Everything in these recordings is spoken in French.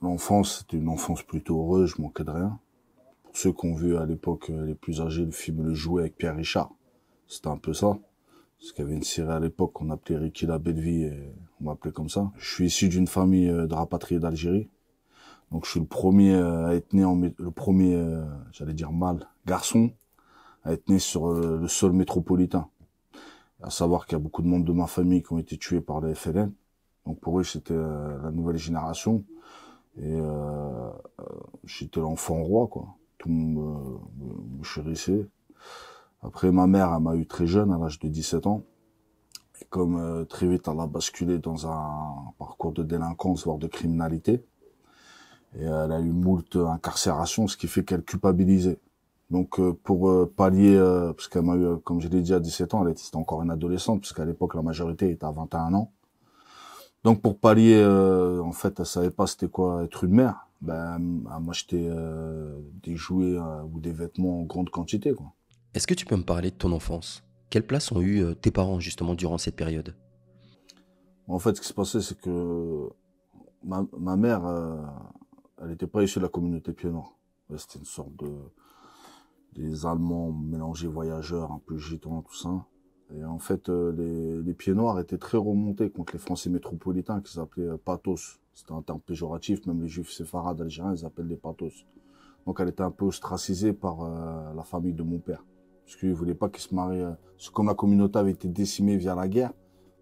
L'enfance, c'était une enfance plutôt heureuse, je manquais de rien. Pour ceux qui ont vu à l'époque euh, les plus âgés le film Le Jouet avec Pierre Richard, c'était un peu ça. Parce qu'il y avait une série à l'époque qu'on appelait Ricky la Belle Vie, et on m'appelait comme ça. Je suis issu d'une famille euh, de rapatriés d'Algérie. Donc je suis le premier euh, à être né en, le premier, j'allais dire mâle, garçon, à être né sur le sol métropolitain. À savoir qu'il y a beaucoup de membres de ma famille qui ont été tués par le FLN. Donc pour eux, c'était la nouvelle génération. Et euh, euh, j'étais l'enfant roi, quoi. Tout me, chérissait. Après, ma mère, elle m'a eu très jeune, à l'âge de 17 ans. Et comme euh, très vite, elle a basculé dans un parcours de délinquance, voire de criminalité. Et elle a eu moult incarcération, ce qui fait qu'elle culpabilisait. Donc euh, pour pallier, parce qu'elle m'a eu, comme je l'ai dit, à 17 ans, elle était encore une adolescente, puisqu'à l'époque, la majorité était à 21 ans. Donc pour pallier, euh, en fait, elle savait pas c'était quoi être une mère. Ben, elle m'achetait euh, des jouets euh, ou des vêtements en grande quantité. Quoi. Est-ce que tu peux me parler de ton enfance Quelle place ont eu tes parents justement durant cette période En fait, ce qui se passait, c'est que ma, mère, elle n'était pas issue de la communauté pied C'était une sorte de des Allemands mélangés voyageurs, un peu gitans, tout ça. Et en fait, euh, les, les, pieds noirs étaient très remontés contre les Français métropolitains qui s'appelaient euh, pathos. C'était un terme péjoratif, même les Juifs séfarades algériens, ils appellent les pathos. Donc elle était un peu ostracisée par euh, la famille de mon père. Parce qu'ils ne voulaient pas qu'ils se marient. comme la communauté avait été décimée via la guerre,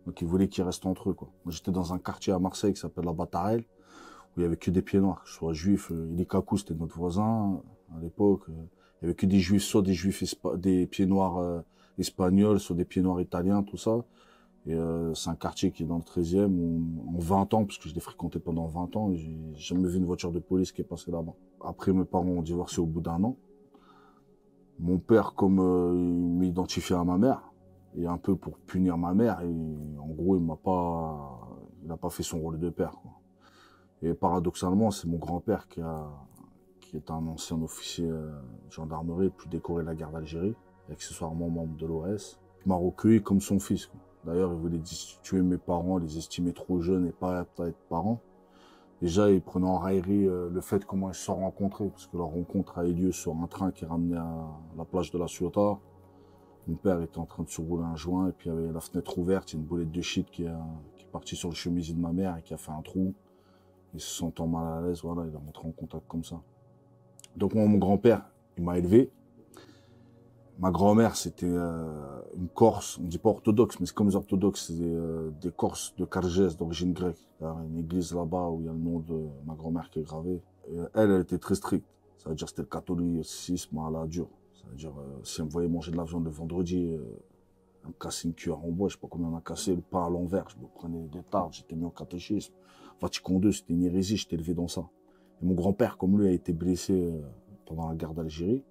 donc ils voulaient qu'ils restent entre eux. Quoi. Moi j'étais dans un quartier à Marseille qui s'appelle la Batarelle, où il n'y avait que des pieds noirs, que ce soit juifs. Euh, Ilikaku, c'était notre voisin à l'époque. Il n'y avait que des juifs, soit des juifs, des pieds noirs espagnols, sur des pieds noirs italiens, tout ça. Et euh, c'est un quartier qui est dans le 13e où, en 20 ans, parce que je l'ai fréquenté pendant 20 ans, j'ai jamais vu une voiture de police qui est passée là-bas. Après, mes parents ont divorcé au bout d'un an. Mon père, comme euh, il m'identifiait à ma mère, et un peu pour punir ma mère, et, en gros, il m'a pas, il n'a pas fait son rôle de père. Quoi. Et paradoxalement, c'est mon grand-père qui a, qui est un ancien officier euh, gendarmerie, plus décoré de la guerre d'Algérie accessoirement membre de l'OS, m'a recueilli comme son fils. D'ailleurs, il voulait destituer mes parents, les estimer trop jeunes et pas aptes à être parents. Déjà, il prenait en raillerie euh, le fait comment ils se sont rencontrés, parce que leur rencontre a eu lieu sur un train qui ramenait à la plage de la Ciotat. Mon père était en train de se rouler un joint, et puis il y avait la fenêtre ouverte, il une boulette de shit qui, est partie sur le chemisier de ma mère et qui a fait un trou. Ils se sentant mal à l'aise, voilà, il est rentré en contact comme ça. Donc moi, mon grand-père, il m'a élevé, Ma grand-mère, c'était euh, une Corse, on dit pas orthodoxe, mais c'est comme les orthodoxes, c'est euh, des, euh, Corses de Cargès, d'origine grecque. Il y a une église là-bas où il y a le nom de ma grand-mère qui est gravé. elle, elle était très stricte. Ça veut dire c'était le catholicisme à la dure. Ça veut dire, euh, si elle me voyait manger de la viande le vendredi, elle me cassait une cuillère en bois, je sais pas combien elle a cassé, le pas à l'envers, je me prenais des tartes, j'étais mis au catéchisme. Vatican II, c'était une hérésie, j'étais élevé dans ça. Et mon grand-père, comme lui, a été blessé pendant la guerre d'Algérie.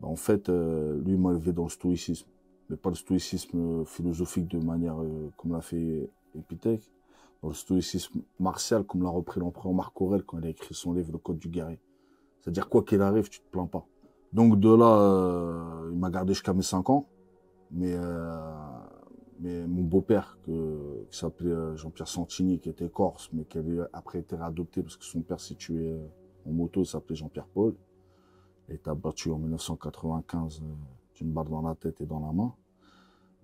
Ben, en fait, euh, lui m'a élevé dans le stoïcisme, mais pas le stoïcisme euh, philosophique de manière euh, comme l'a fait Épithèque, dans le stoïcisme martial comme l'a repris l'empereur Marc Aurèle quand il a écrit son livre Le Code du guerrier. C'est-à-dire quoi qu'il arrive, tu te plains pas. Donc de là, il m'a gardé jusqu'à mes 5 ans, mais mais mon beau-père que, qui s'appelait Jean-Pierre Santini, qui était corse, mais qui avait après été adopté parce que son père s'est tué en moto, s'appelait Jean-Pierre Paul t'as abattu en 1995 d'une barre dans la tête et dans la main,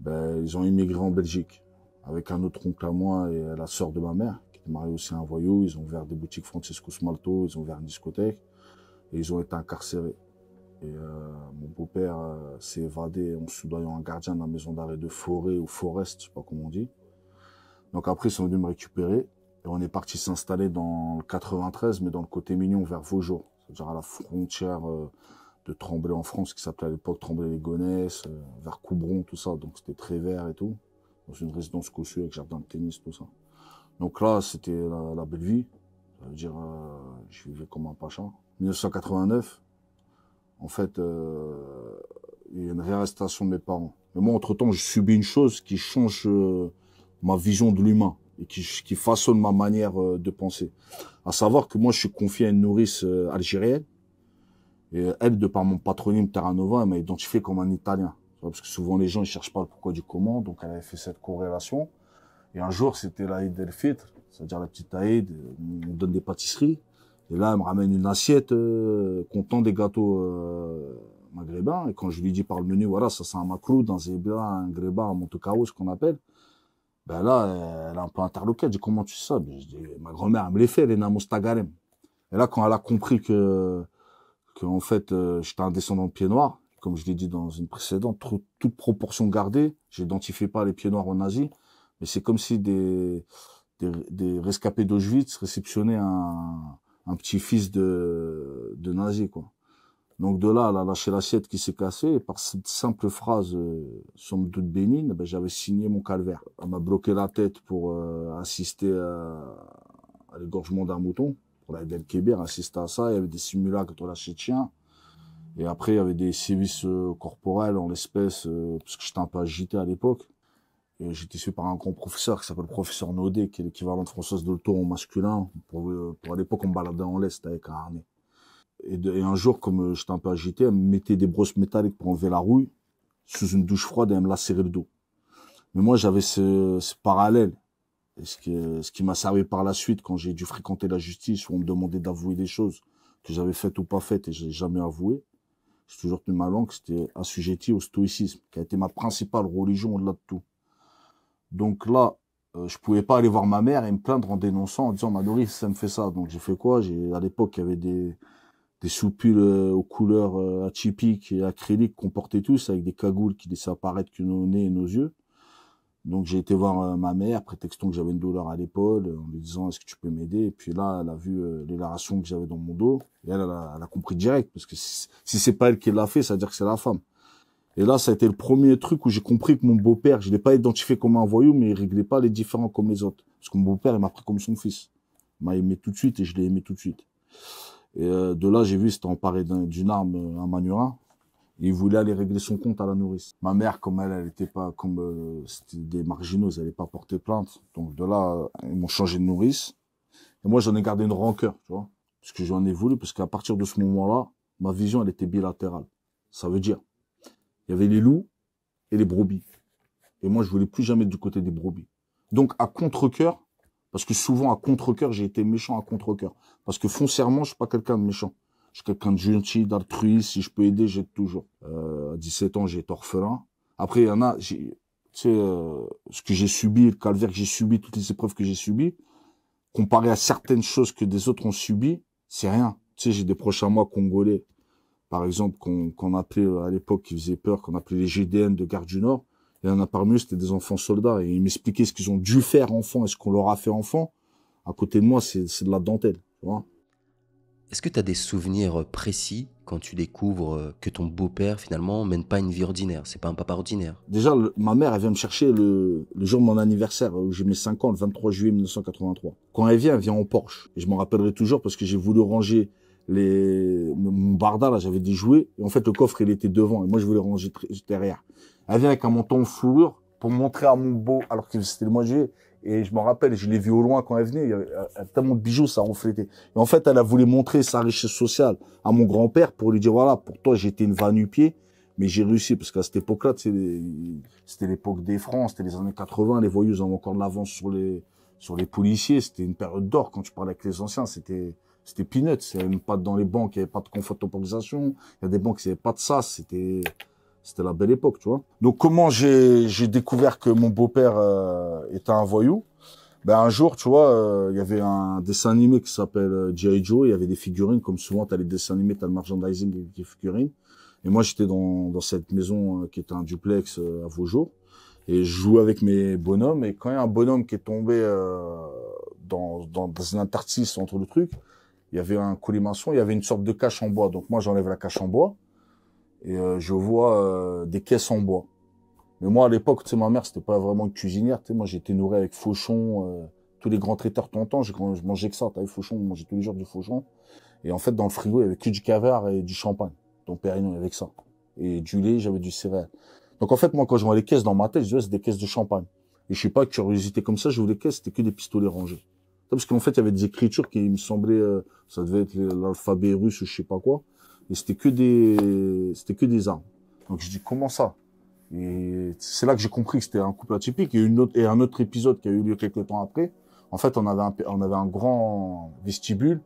ben, ils ont immigré en Belgique avec un autre oncle à moi et euh, la sœur de ma mère, qui était mariée aussi à un voyou. Ils ont ouvert des boutiques Francisco Smalto, ils ont ouvert une discothèque et ils ont été incarcérés. Et euh, mon beau-père euh, s'est évadé en soudoyant un gardien de la maison d'arrêt de forêt ou forest, je sais pas comment on dit. Donc après, ils sont venus me récupérer et on est parti s'installer dans le 93, mais dans le côté mignon, vers Vaujour dire à la frontière euh, de Tremblay en France, qui s'appelait à l'époque Tremblay-les-Gonesses, euh, vers Coubron, tout ça. Donc c'était très vert et tout, dans une résidence cossue avec jardin de tennis, tout ça. Donc là, c'était la, belle vie. Ça veut dire, euh, je vivais comme un pacha. 1989, en fait, il y a une réarrestation de mes parents. Mais moi, entre-temps, je subis une chose qui change ma vision de l'humain et qui, qui façonne ma manière euh, de penser. À savoir que moi, je suis confié à une nourrice euh, algérienne. Et elle, de par mon patronyme Terranova, elle m'a identifié comme un Italien. Parce que souvent, les gens, ne cherchent pas le pourquoi du comment. Donc, elle avait fait cette corrélation. Et un jour, c'était l'Aïd El Fitr, c'est-à-dire la petite Aïd. Euh, on donne des pâtisseries. Et là, elle me ramène une assiette euh, contenant des gâteaux maghrébins. Et quand je lui dis par le menu, voilà, ça c'est un macrou, dans un greba, un gréba, un ce qu'on appelle. Ben là, euh, elle a un peu interloquée. Elle dit comment tu sais ben, Je dis ma grand-mère, elle me l'a fait, elle est Namostagarem. Et là, quand elle a compris que, que en fait, euh, j'étais un descendant de pieds noirs, comme je l'ai dit dans une précédente, toute proportion gardée, j'identifie pas les pieds noirs aux nazis, mais c'est comme si des, des, des rescapés d'Auschwitz réceptionnaient un, un petit fils de, de nazi, quoi. Donc de là, elle a lâché l'assiette qui s'est cassée. Et par cette simple phrase, euh, somme toute bénigne, ben, j'avais signé mon calvaire. On m'a bloqué la tête pour euh, assister à, l'égorgement d'un mouton. Pour la del Kébir, assister à ça. Il y avait des simulacres de la chien. Et après, il y avait des sévices euh, corporels, en l'espèce, euh, parce que j'étais un peu agité à l'époque. Et j'étais suivi par un grand professeur qui s'appelle professeur Nodé, qui est l'équivalent de Françoise Dolto en masculin. Pour, pour à l'époque, on baladait en l'Est avec un harnais. Et, un jour, comme euh, j'étais un peu agité, elle me mettait des brosses métalliques pour enlever la rouille sous une douche froide et elle me lacérait le dos. Mais moi, j'avais ce, parallèle. Euh, ce, qui m'a servi par la suite quand j'ai dû fréquenter la justice où on me demandait d'avouer des choses que j'avais faites ou pas faites et j'ai jamais avoué. J'ai toujours tenu ma langue, c'était assujetti au stoïcisme, qui a été ma principale religion au-delà de tout. Donc là, euh, je pouvais pas aller voir ma mère et me plaindre en dénonçant, en disant, Ma nourrice, ça me fait ça. Donc j'ai fait quoi? J'ai, à l'époque, il y avait des, des soupules euh, aux couleurs euh, atypiques et acryliques qu'on portait tous avec des cagoules qui laissaient apparaître que nos nez et nos yeux. Donc j'ai été voir euh, ma mère, prétextant que j'avais une douleur à l'épaule, en lui disant est-ce que tu peux m'aider Et puis là, elle a vu euh, l'élaration que j'avais dans mon dos, et elle, a, compris direct, parce que si, si c'est pas elle qui l'a fait, ça veut dire que c'est la femme. Et là, ça a été le premier truc où j'ai compris que mon beau-père, je l'ai pas identifié comme un voyou, mais il réglait pas les différents comme les autres. Parce que mon beau-père, il m'a pris comme son fils. Il m'a aimé tout de suite et je l'ai aimé tout de suite. Et euh, de là, j'ai vu, c'était emparé d'une arme, euh, un manurin. Il voulait aller régler son compte à la nourrice. Ma mère, comme elle, elle n'était pas, comme euh, des marginaux, elle n'allait pas porter plainte. Donc de là, ils m'ont changé de nourrice. Et moi, j'en ai gardé une rancœur, tu vois. Parce que j'en ai voulu, parce qu'à partir de ce moment-là, ma vision, elle était bilatérale. Ça veut dire, il y avait les loups et les brebis. Et moi, je voulais plus jamais être du côté des brebis. Donc, à contre-cœur, parce que souvent, à contre-cœur, j'ai été méchant à contre-cœur. Parce que foncièrement, je suis pas quelqu'un de méchant. Je suis quelqu'un de gentil, d'altruiste. Si je peux aider, j'aide toujours. Euh, à 17 ans, j'ai été orphelin. Après, il y en a, tu sais, euh, ce que j'ai subi, le calvaire que j'ai subi, toutes les épreuves que j'ai subies, comparé à certaines choses que des autres ont subies, c'est rien. Tu sais, j'ai des prochains à moi congolais, par exemple, qu'on qu'on appelait euh, à l'époque, qui faisait peur, qu'on appelait les GDN de Gare du Nord. Il y en a parmi eux, c'était des enfants soldats. Et ils m'expliquaient ce qu'ils ont dû faire enfant et ce qu'on leur a fait enfant. À côté de moi, c'est de la dentelle. Est-ce que tu as des souvenirs précis quand tu découvres que ton beau-père, finalement, mène pas une vie ordinaire C'est pas un papa ordinaire. Déjà, ma mère, elle vient me chercher le, jour de mon anniversaire, où j'ai mes 5 ans, le 23 juillet 1983. Quand elle vient, elle vient en Porsche. Et je m'en rappellerai toujours parce que j'ai voulu ranger les mon barda là j'avais des jouets et en fait le coffre il était devant et moi je voulais ranger derrière elle vient avec un menton fourrure pour montrer à mon beau alors qu'il c'était le mois et je me rappelle je l'ai vu au loin quand elle venait il y avait tellement de bijoux ça reflétait et en fait elle a voulu montrer sa richesse sociale à mon grand-père pour lui dire voilà pour toi j'étais une vanne pied mais j'ai réussi parce qu'à cette époque-là c'était l'époque des francs c'était les années 80 les voyous avaient encore de l'avance sur les sur les policiers c'était une période d'or quand tu parlais avec les anciens c'était c'était peanuts. Il même pas dans les banques, il n'y avait pas de confortabilisation. Il y a des banques qui n'avaient pas de ça. C'était, c'était la belle époque, tu vois. Donc, comment j'ai, j'ai découvert que mon beau-père euh, était un voyou ben un jour, tu vois, euh, il y avait un dessin animé qui s'appelle euh, G.I. Joe. Il y avait des figurines, comme souvent, t'as les dessins animés, t'as le merchandising des, figurines. Et moi, j'étais dans, dans cette maison qui était un duplex à jours Et je jouais avec mes bonhommes. Et quand il y a un bonhomme qui est tombé dans, dans, dans un interstice entre le truc, il y avait un colimaçon, il y avait une sorte de cache en bois. Donc moi, j'enlève la cache en bois et euh, je vois euh, des caisses en bois. Mais moi, à l'époque, tu ma mère, c'était pas vraiment une cuisinière. Tu moi, j'étais nourri avec fauchon, euh, tous les grands traiteurs tonton, je, je mangeais que ça. vu fauchon, je mangeais tous les jours du fauchon. Et en fait, dans le frigo, il y avait que du caviar et du champagne. Donc Pérignon, il y avait que ça. Et du lait, j'avais du céréal. Donc en fait, moi, quand je vois les caisses dans ma tête, je disais, c'est des caisses de champagne. Et je suis pas curiosité comme ça, je voulais les caisses, c'était que des pistolets rangés. Parce qu'en fait, il y avait des écritures qui me semblaient, euh, ça devait être l'alphabet russe ou je sais pas quoi. Et c'était que des, c'était que des armes. Donc je dis comment ça Et c'est là que j'ai compris que c'était un couple atypique. Et une autre, et un autre épisode qui a eu lieu quelques temps après. En fait, on avait un, on avait un grand vestibule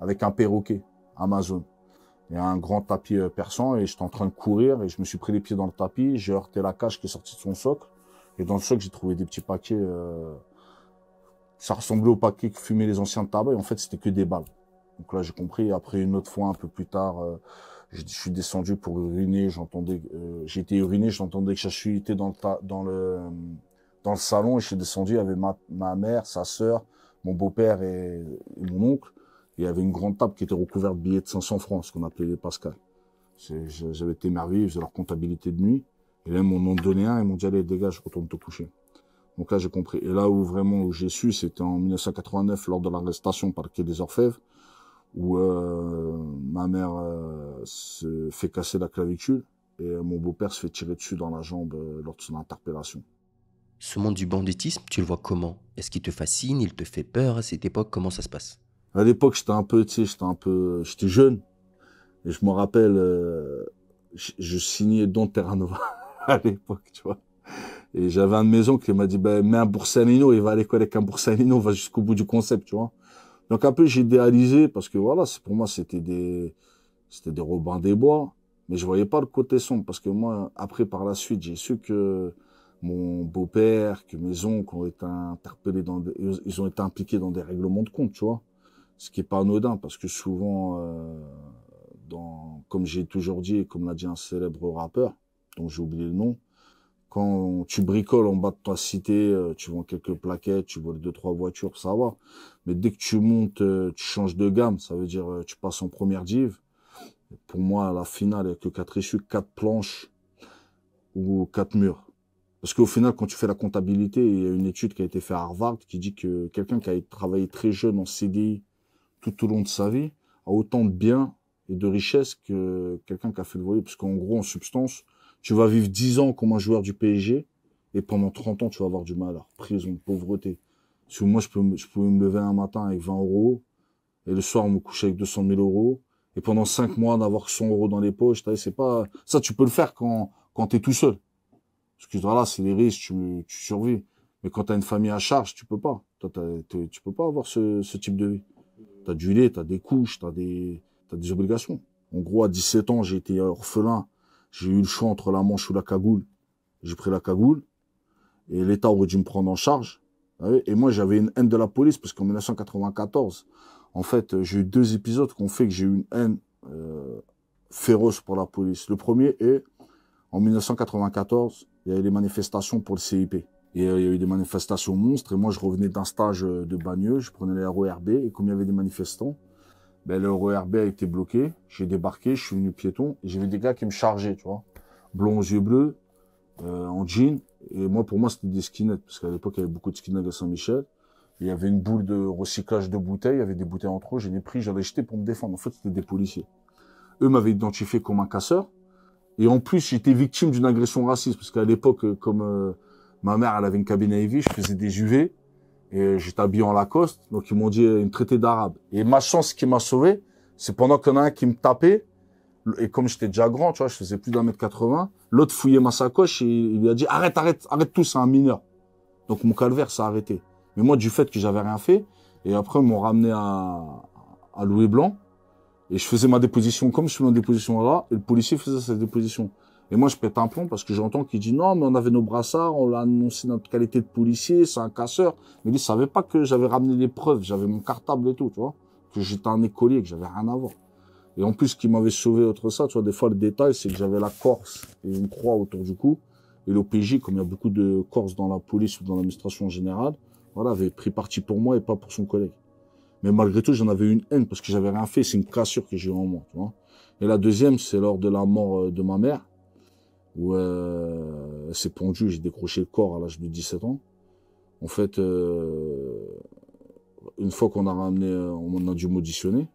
avec un perroquet, Amazon. Et un grand tapis euh, persan et j'étais en train de courir et je me suis pris les pieds dans le tapis, j'ai heurté la cage qui est sortie de son socle et dans le socle j'ai trouvé des petits paquets euh, ça ressemblait au paquet que fumaient les anciens tabacs, et en fait, c'était que des balles. Donc là, j'ai compris. Après, une autre fois, un peu plus tard, euh, je, suis descendu pour uriner. J'entendais, euh, été j'étais uriné, j'entendais que j'étais était dans le, dans le dans le salon et je suis descendu. Il y avait ma, mère, sa sœur, mon beau-père et, mon oncle. il y avait une grande table qui était recouverte de billets de 500 francs, ce qu'on appelait les Pascal. J'avais été émerveillé, ils faisaient leur comptabilité de nuit. Et là, mon oncle donnait donné un et m'ont dit allez dégage, retourne te coucher. Donc là, j'ai compris. Et là où vraiment où j'ai su, c'était en 1989 lors de l'arrestation par le quai des Orfèvres, où euh, ma mère euh, se fait casser la clavicule et euh, mon beau-père se fait tirer dessus dans la jambe lors de son interpellation. Ce monde du banditisme, tu le vois comment Est-ce qu'il te fascine Il te fait peur à cette époque Comment ça se passe À l'époque, j'étais un peu, tu sais, j'étais un peu, j'étais jeune et je me rappelle, je, signais Don Terranova à l'époque, tu vois. Et j'avais un de mes oncles qui m'a dit, ben, bah, mets un Boursanino, il va aller avec un Boursanino, on va jusqu'au bout du concept, tu vois. Donc un peu j'ai idéalisé parce que voilà, c'est pour moi c'était des c'était des Robins des Bois, mais je voyais pas le côté sombre parce que moi après par la suite j'ai su que mon beau-père, que mes oncles ont été interpellés dans ils ont été impliqués dans des règlements de compte, tu vois. Ce qui est pas anodin parce que souvent euh, dans comme j'ai toujours dit comme l'a dit un célèbre rappeur dont j'ai oublié le nom, quand tu bricoles en bas de ta cité, euh, tu vends quelques plaquettes, tu voles deux trois voitures, ça va. Mais dès que tu montes, euh, tu changes de gamme, ça veut dire euh, tu passes en première dive. Pour moi, la finale, il que quatre issues, quatre planches ou quatre murs. Parce qu'au final, quand tu fais la comptabilité, il y a une étude qui a été faite à Harvard qui dit que quelqu'un qui a travaillé très jeune en CDI tout au long de sa vie a autant de biens et de richesses que quelqu'un qui a fait le voyage. Parce qu'en gros, en substance, tu vas vivre 10 ans comme un joueur du PSG et pendant 30 ans, tu vas avoir du mal. à prison, pauvreté. Parce moi, je, peux, je pouvais me lever un matin avec 20 euros et le soir, me coucher avec 200 000 euros. Et pendant 5 mois, d'avoir 100 euros dans les poches, c'est pas, ça, tu peux le faire quand, quand t'es tout seul. Parce que là, c'est les risques, tu, tu survis. Mais quand t'as une famille à charge, tu peux pas. Toi, tu peux pas avoir ce, type de vie. T'as du lait, t'as des couches, t'as des, as des obligations. En gros, à 17 ans, j'ai été orphelin j'ai eu le choix entre la manche ou la cagoule. J'ai pris la cagoule. Et l'État aurait dû me prendre en charge. Ah et moi, j'avais une haine de la police parce qu'en 1994, en fait, j'ai eu deux épisodes qui ont fait que j'ai eu une haine euh, féroce pour la police. Le premier est en 1994, il y a eu des manifestations pour le CIP. Et euh, il y a eu des manifestations monstres. Et moi, je revenais d'un stage euh, de Bagneux, je prenais les RORB. Et comme il y avait des manifestants, ben, le RERB a été bloqué. J'ai débarqué, je suis venu piéton. et J'ai vu des gars qui me chargeaient, tu vois. Blond aux yeux bleus, euh, en jean. Et moi, pour moi, c'était des skinettes. parce qu'à l'époque, il y avait beaucoup de skinettes à Saint-Michel. Il y avait une boule de recyclage de bouteilles, il y avait des bouteilles en trop, j'ai ai pris, j'avais jeté pour me défendre. En fait, c'était des policiers. Eux m'avaient identifié comme un casseur. Et en plus, j'étais victime d'une agression raciste, parce qu'à l'époque, comme euh, ma mère, elle avait une cabine à évier, je faisais des UV. Et j'étais habillé en Lacoste, donc ils m'ont dit une traité d'arabe. Et ma chance qui m'a sauvé, c'est pendant qu'il y en a un qui me tapait, et comme j'étais déjà grand, tu vois, je faisais plus d'un mètre 80, l'autre fouillait ma sacoche et il lui a dit arrête, arrête, arrête tout, c'est un mineur. Donc mon calvaire s'est arrêté. Mais moi, du fait que j'avais rien fait, et après ils m'ont ramené à, à Louis Blanc, et je faisais ma déposition comme je faisais ma déposition là, et le policier faisait sa déposition. Et moi, je pète un plomb parce que j'entends qu'il dit non, mais on avait nos brassards, on l'a annoncé notre qualité de policier, c'est un casseur. Mais il savait pas que j'avais ramené les preuves, j'avais mon cartable et tout, tu vois, que j'étais un écolier, que j'avais rien à voir. Et en plus, ce qui m'avait sauvé autre ça, tu vois, des fois le détail, c'est que j'avais la Corse et une croix autour du cou. Et l'OPJ, comme il y a beaucoup de corse dans la police ou dans l'administration générale, voilà, avait pris parti pour moi et pas pour son collègue. Mais malgré tout, j'en avais une haine parce que j'avais rien fait. C'est une cassure que j'ai eu en moi, tu vois. Et la deuxième, c'est lors de la mort euh, de ma mère où euh, c'est pendu, j'ai décroché le corps à l'âge de 17 ans. En fait, euh, une fois qu'on a ramené, euh, on a dû m'auditionner.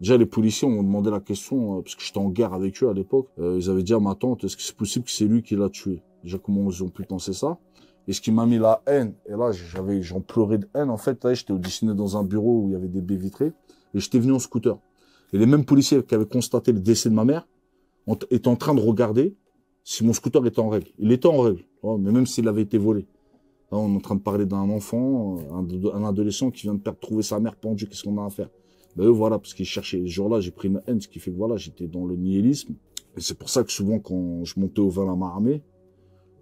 Déjà, les policiers m'ont demandé la question, euh, parce que j'étais en guerre avec eux à l'époque. ils avaient dit à ma tante, est-ce que c'est possible que c'est lui qui l'a tué Déjà, comment ils ont pu penser ça Et ce qui m'a mis la haine, et là, j'avais, j'en pleurais de haine. En fait, là, j'étais auditionné dans un bureau où il y avait des baies vitrées, et j'étais venu en scooter. Et les mêmes policiers qui avaient constaté le décès de ma mère étaient en train de regarder si mon scooter était en règle. Il était en règle, mais même s'il avait été volé. on est en train de parler d'un enfant, euh, un, adolescent qui vient de perdre, trouver sa mère pendue. Qu'est-ce qu'on a à faire Ben voilà, parce qu'il cherchaient. Ce jour-là, j'ai pris une haine, ce qui fait que voilà, j'étais dans le nihilisme. Et c'est pour ça que souvent, quand je montais au vin à ma armée,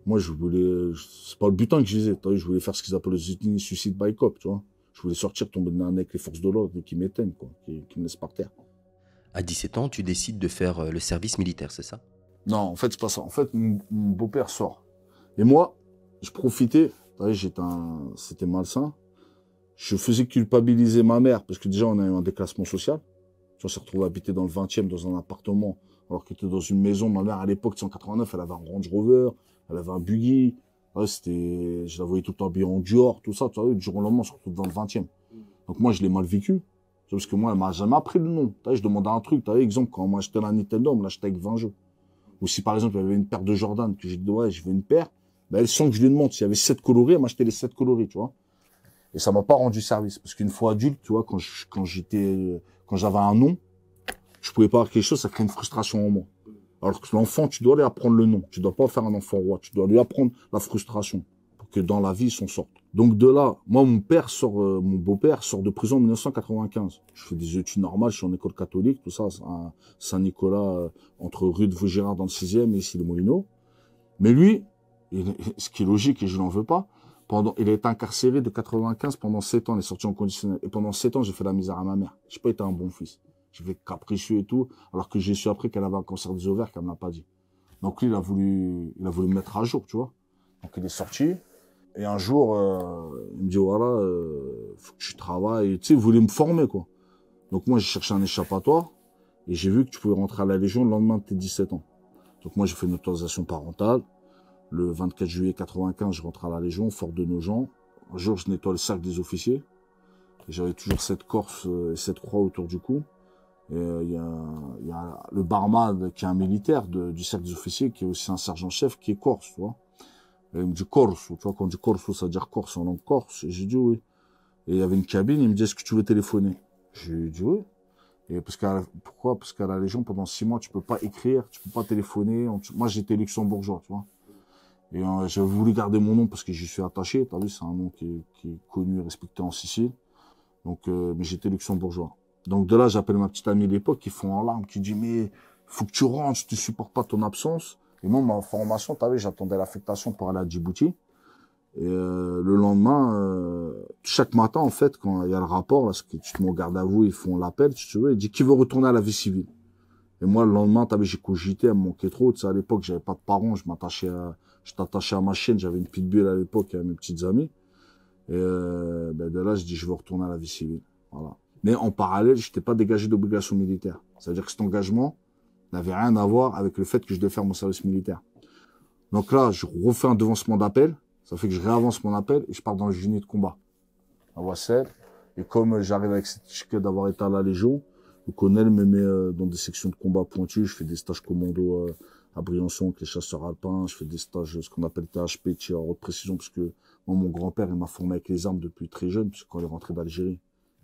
moi, je voulais, c'est pas le butin que je disais, je voulais faire ce qu'ils appellent le suicide by cop, tu vois. Je voulais sortir, tomber dans un avec les forces de l'ordre qui m'éteignent, quoi, qui, me laissent par terre. À 17 ans, tu décides de faire euh, le service militaire, c'est ça non, en fait, c'est pas ça. En fait, mon, beau-père sort. Et moi, je profitais. j'étais un... C'était malsain. Je faisais culpabiliser ma mère, parce que déjà, on a eu un déclassement social. on s'est retrouvé habité dans le 20e, dans un appartement, alors qu'il était dans une maison. Ma mère, à l'époque, 189, elle avait un Range Rover, elle avait un Buggy. c'était, je la voyais tout le temps habillée en Dior, tout ça, tu vois, du jour au lendemain, on se retrouve dans le 20e. Donc moi, je l'ai mal vécu. Parce que moi, elle m'a jamais appris le nom. je demandais un truc. T'as exemple, quand moi m'achetait la Nintendo, on j'étais avec 20 jeux ou si par exemple il y avait une paire de Jordan que j'ai dit ouais je veux une paire, ben, elle sent que je lui demande s'il y avait sept coloris, elle m'achetait les sept coloris, tu vois. Et ça m'a pas rendu service parce qu'une fois adulte, tu vois, quand j'étais quand j'avais un nom, je pouvais pas avoir quelque chose, ça crée une frustration en moi. Alors que l'enfant, tu dois lui apprendre le nom, tu dois pas faire un enfant roi, tu dois lui apprendre la frustration pour que dans la vie ils s'en sorte. Donc de là, moi, mon père sort, euh, mon beau-père sort de prison en 1995. Je fais des études normales, je suis en école catholique, tout ça, Saint-Nicolas, euh, entre rue de Vaugirard dans le 6e et ici le Moulineau. Mais lui, ce qui est logique et je n'en veux pas, pendant, il a été incarcéré de 95 pendant 7 ans, il est sorti en conditionnel. Et pendant 7 ans, j'ai fait la misère à ma mère. J'ai pas été un bon fils. J'ai fait capricieux et tout, alors que j'ai su après qu'elle avait un cancer des ovaires, qu'elle ne l'a pas dit. Donc lui, il a voulu, il a voulu me mettre à jour, tu vois. Donc il est sorti, et un jour, euh, il me dit, voilà, euh, faut que tu travailles. Tu sais, il voulait me former, quoi. Donc moi, j'ai cherché un échappatoire et j'ai vu que tu pouvais rentrer à la Légion le lendemain de tes 17 ans. Donc moi, j'ai fait une autorisation parentale. Le 24 juillet 95, je rentre à la Légion, fort de nos gens. Un jour, je nettoie le sac des officiers. J'avais toujours cette corse euh, et cette croix autour du cou. Il y, a, le barman qui est un militaire du sac des officiers, qui est aussi un sergent-chef, qui est corse, tu vois il me euh, dit Corso », tu vois, quand on dit Corso », ça veut dire Corse en langue corse. J'ai dit oui. Et il y avait une cabine, il me dit, est-ce que tu veux téléphoner J'ai dit oui. Et parce pourquoi Parce qu'à la Légion, pendant six mois, tu peux pas écrire, tu peux pas téléphoner. Moi, j'étais luxembourgeois, tu vois. Et j'ai euh, j'avais voulu garder mon nom parce que j'y suis attaché. T'as vu, c'est un nom qui est, connu et respecté en Sicile. Donc, euh, mais j'étais luxembourgeois. Donc de là, j'appelle ma petite amie de l'époque qui font en larmes, qui dit mais faut que tu rentres, tu supportes pas ton absence. Et moi, ma formation, tu j'attendais l'affectation pour aller à Djibouti. Et euh, le lendemain, euh, chaque matin, en fait, quand il y a le rapport, là, ce que tu te regardes garde à vous, ils font l'appel, tu te veux, ils disent qui veut retourner à la vie civile. Et moi, le lendemain, tu j'ai cogité, elle me manquait trop. Tu sais, à l'époque, j'avais pas de parents, je m'attachais à, je t'attachais à ma chaîne, j'avais une petite bulle à l'époque, avec mes petites amies. Et euh, ben de là, je dis, je veux retourner à la vie civile. Voilà. Mais en parallèle, je n'étais pas dégagé d'obligation militaire. C'est-à-dire que cet engagement, n'avait rien à voir avec le fait que je devais faire mon service militaire. Donc là, je refais un devancement d'appel. Ça fait que je réavance mon appel et je pars dans le génie de combat. À ah Wassel. Et comme j'arrive avec cette étiquette d'avoir été à la Légion, le colonel me met euh, dans des sections de combat pointues. Je fais des stages commando euh, à Briançon avec les chasseurs alpins. Je fais des stages, euh, ce qu'on appelle THP, tir à haute précision, parce que mon grand-père, il m'a formé avec les armes depuis très jeune, puisque quand est rentré d'Algérie.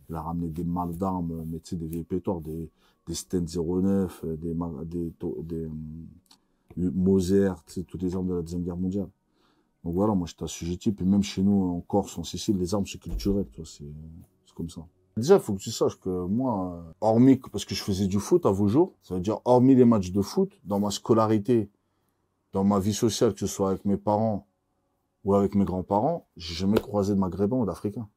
Il a ramené des mâles d'armes, euh, mais des vieilles des, des Sten 09, euh, des, des, des, euh, toutes les armes de la Deuxième Guerre mondiale. Donc voilà, moi j'étais assujetti. Puis même chez nous, en Corse, en Sicile, les armes, c'est culturel, c'est comme ça. Déjà, il faut que tu saches que moi, hormis, parce que je faisais du foot à vos jours, ça veut dire hormis les matchs de foot, dans ma scolarité, dans ma vie sociale, que ce soit avec mes parents ou avec mes grands-parents, j'ai jamais croisé de maghrébins ou d'africains.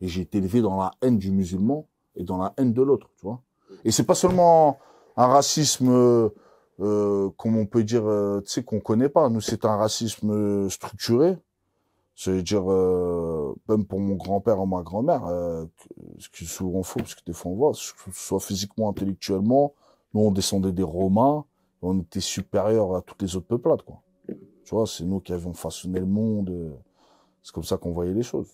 Et j'ai été élevé dans la haine du musulman et dans la haine de l'autre, tu vois. Et c'est pas seulement un racisme, euh, euh comme on peut dire, euh, tu sais, qu'on connaît pas. Nous, c'est un racisme euh, structuré. C'est-à-dire, euh, même pour mon grand-père et ma grand-mère, ce qui souvent faux, parce que des fois on voit, soit physiquement, intellectuellement, nous, on descendait des Romains, on était supérieurs à toutes les autres peuplades, quoi. Tu vois, c'est nous qui avions façonné le monde. C'est comme ça qu'on voyait les choses.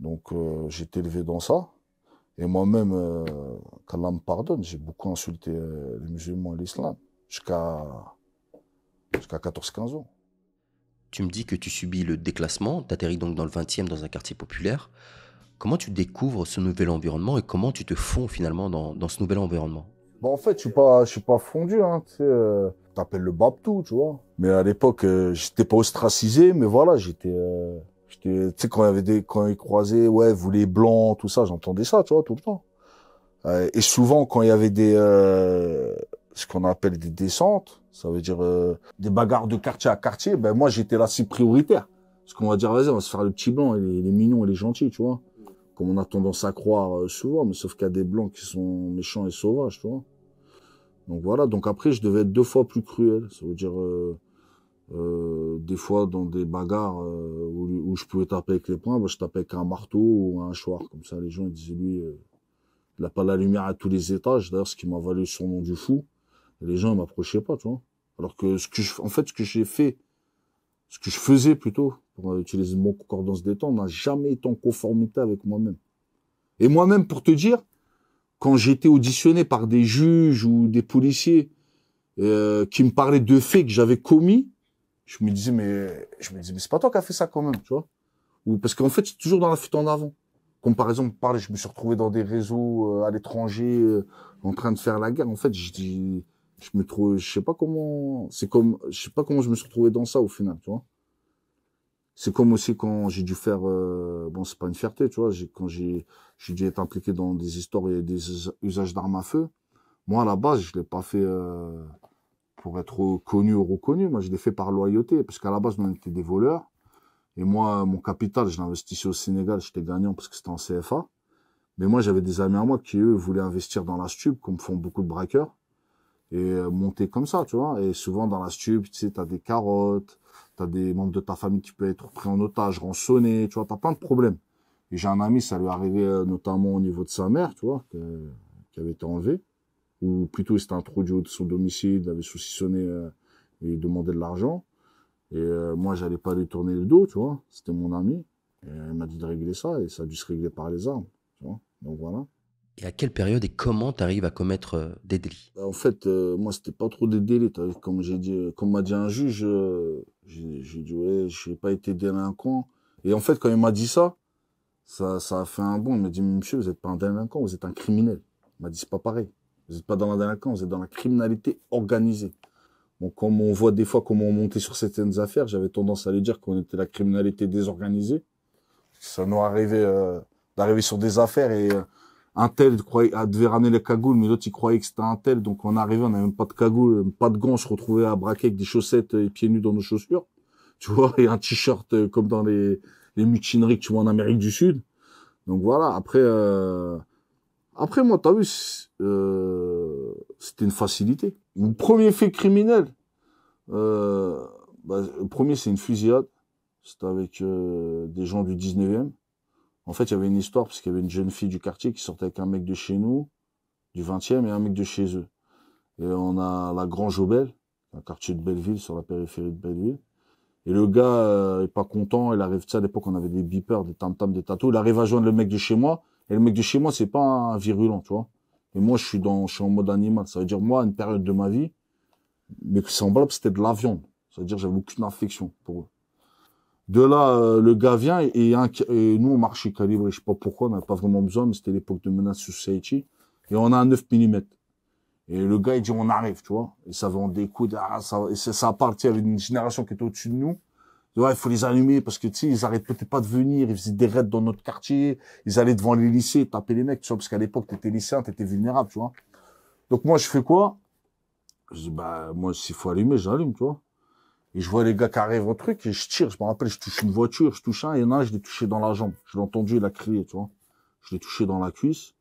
Donc euh, j'étais j'ai été élevé dans ça. Et moi-même, euh, qu'Allah me pardonne, j'ai beaucoup insulté euh, les musulmans et l'islam jusqu'à 14-15 ans. Tu me dis que tu subis le déclassement, tu atterris donc dans le 20e dans un quartier populaire. Comment tu découvres ce nouvel environnement et comment tu te fonds finalement dans, ce nouvel environnement bah, En fait, je ne suis, pas, je suis pas fondu. Hein, tu t'appelles le Babtou, tu vois. Mais à l'époque, je j'étais pas ostracisé, mais voilà, j'étais tu sais, quand il y avait des, quand ils croisaient, ouais, vous les blancs, tout ça, j'entendais ça, tu vois, tout le temps. Euh, et souvent, quand il y avait des, euh, ce qu'on appelle des descentes, ça veut dire euh, des bagarres de quartier à quartier, ben moi, j'étais là si prioritaire. Parce qu'on va dire, vas-y, on va se faire le petit blanc, il est, il et mignon, il tu vois. Comme on a tendance à croire souvent, mais sauf qu'il y a des blancs qui sont méchants et sauvages, tu vois. Donc voilà, donc après, je devais être deux fois plus cruel. Ça veut dire, euh, des fois, dans des bagarres euh, où, où, je pouvais taper avec les poings, bah, je tapais avec un marteau ou un choir. Comme ça, les gens ils disaient, lui, euh, il n'a pas la lumière à tous les étages. D'ailleurs, ce qui m'a valu son nom du fou. les gens ne m'approchaient pas, tu Alors que, ce que je, en fait, ce que j'ai fait, ce que je faisais plutôt, pour utiliser mon concordance des temps, n'a jamais été en conformité avec moi-même. Et moi-même, pour te dire, quand j'étais auditionné par des juges ou des policiers qui me parlaient de faits que j'avais commis, je me disais, mais, je me disais, mais c'est pas toi qui as fait ça quand même, tu vois. Ou, parce qu'en fait, c'est toujours dans la fuite en avant. Comme par exemple, parler, je me suis retrouvé dans des réseaux euh, à l'étranger, euh, en train de faire la guerre. En fait, je dis, je me trouve, je sais pas comment, c'est comme, je sais pas comment je me suis retrouvé dans ça au final, tu vois. C'est comme aussi quand j'ai dû faire, euh, bon, c'est pas une fierté, tu vois, quand j'ai, j'ai dû être impliqué dans des histoires et des usages d'armes à feu. Moi, à la base, je l'ai pas fait, pour être connu ou reconnu. Moi, je l'ai fait par loyauté, parce qu'à la base, on était des voleurs. Et moi, mon capital, je l'investissais au Sénégal, j'étais gagnant parce que c'était en CFA. Mais moi, j'avais des amis à moi qui, eux, voulaient investir dans la stube, comme font beaucoup de braqueurs, et euh, monter comme ça, tu vois. Et souvent, dans la stube, tu sais, t'as des carottes, t'as des membres de ta famille qui peuvent être pris en otage, rançonnés, tu vois, t'as plein de problèmes. Et j'ai un ami, ça lui est arrivé euh, notamment au niveau de sa mère, tu vois, qui avait été enlevée ou plutôt il s'était introduit au de son domicile, il avait saucissonné euh, et il demandait de l'argent. Et moi, euh, moi, j'allais pas lui tourner le dos, tu vois. C'était mon ami. Et il m'a dit de régler ça et ça a dû se régler par les armes, tu vois. Donc voilà. Et à quelle période et comment tu arrives à commettre euh, des délits bah, En fait, moi, moi, c'était pas trop des délits. Comme j'ai dit, comme m'a dit un juge, j'ai dit ouais, je n'ai pas été délinquant. Et en fait, quand il m'a dit ça, ça, ça a fait un bond. Il m'a dit monsieur, vous n'êtes pas un délinquant, vous êtes un criminel. Il m'a dit c'est pas pareil. Vous n'êtes pas dans la délinquance, vous êtes dans la criminalité organisée. Bon, comme on voit des fois comment on montait sur certaines affaires, j'avais tendance à lui dire qu'on était la criminalité désorganisée. Ça nous arrivait euh, d'arriver sur des affaires et euh, un tel croyait, ah, devait ramener les cagoules, mais d'autres, il croyaient que c'était un tel, donc on arrivait, on n'avait même pas de cagoule, pas de gants, on se retrouvait à braquer avec des chaussettes et pieds nus dans nos chaussures. Tu vois, et un t-shirt euh, comme dans les, les mutineries que tu vois en Amérique du Sud. Donc voilà, après... Euh, après, moi, t'as vu, euh, c'était une facilité. Mon premier fait criminel, euh, bah, le premier, c'est une fusillade. C'était avec euh, des gens du 19e. En fait, il y avait une histoire, parce qu'il y avait une jeune fille du quartier qui sortait avec un mec de chez nous, du 20e, et un mec de chez eux. Et on a la Grange Aubel, un quartier de Belleville, sur la périphérie de Belleville. Et le gars est pas content, il arrive, tu sais, à l'époque, on avait des beepers, des tam-tams, des tatous. Il arrive à joindre le mec de chez moi, et le mec de chez moi, c'est pas un virulent, tu vois. Et moi, je suis dans, je suis en mode animal. Ça veut dire, moi, une période de ma vie, mais que semblable, c'était de la viande. Ça veut dire, j'avais aucune affection pour eux. De là, euh, le gars vient et, nous, on marchait calibré. Je sais pas pourquoi, on n'avait pas vraiment besoin, mais c'était l'époque de Menace Society. Et on a un 9 mm. Et le gars, il dit, on arrive, tu vois. Et ça va des coups, ça, et ça appartient à une génération qui était au-dessus de nous. Ouais, il faut les allumer parce que tu sais, ils arrêtent peut-être pas de venir, ils faisaient des raids dans notre quartier, ils allaient devant les lycées, taper les mecs, tu vois, parce qu'à l'époque, t'étais lycéen, t'étais vulnérable, tu vois. Donc moi, je fais quoi bah, moi, s'il faut allumer, j'allume, tu vois. Et je vois les gars qui arrivent au truc et je tire, je me rappelle, je touche une voiture, je touche un, et il y en a un, je l'ai touché dans la jambe. Je l'ai entendu, il a crié, tu vois. Je l'ai touché dans la cuisse.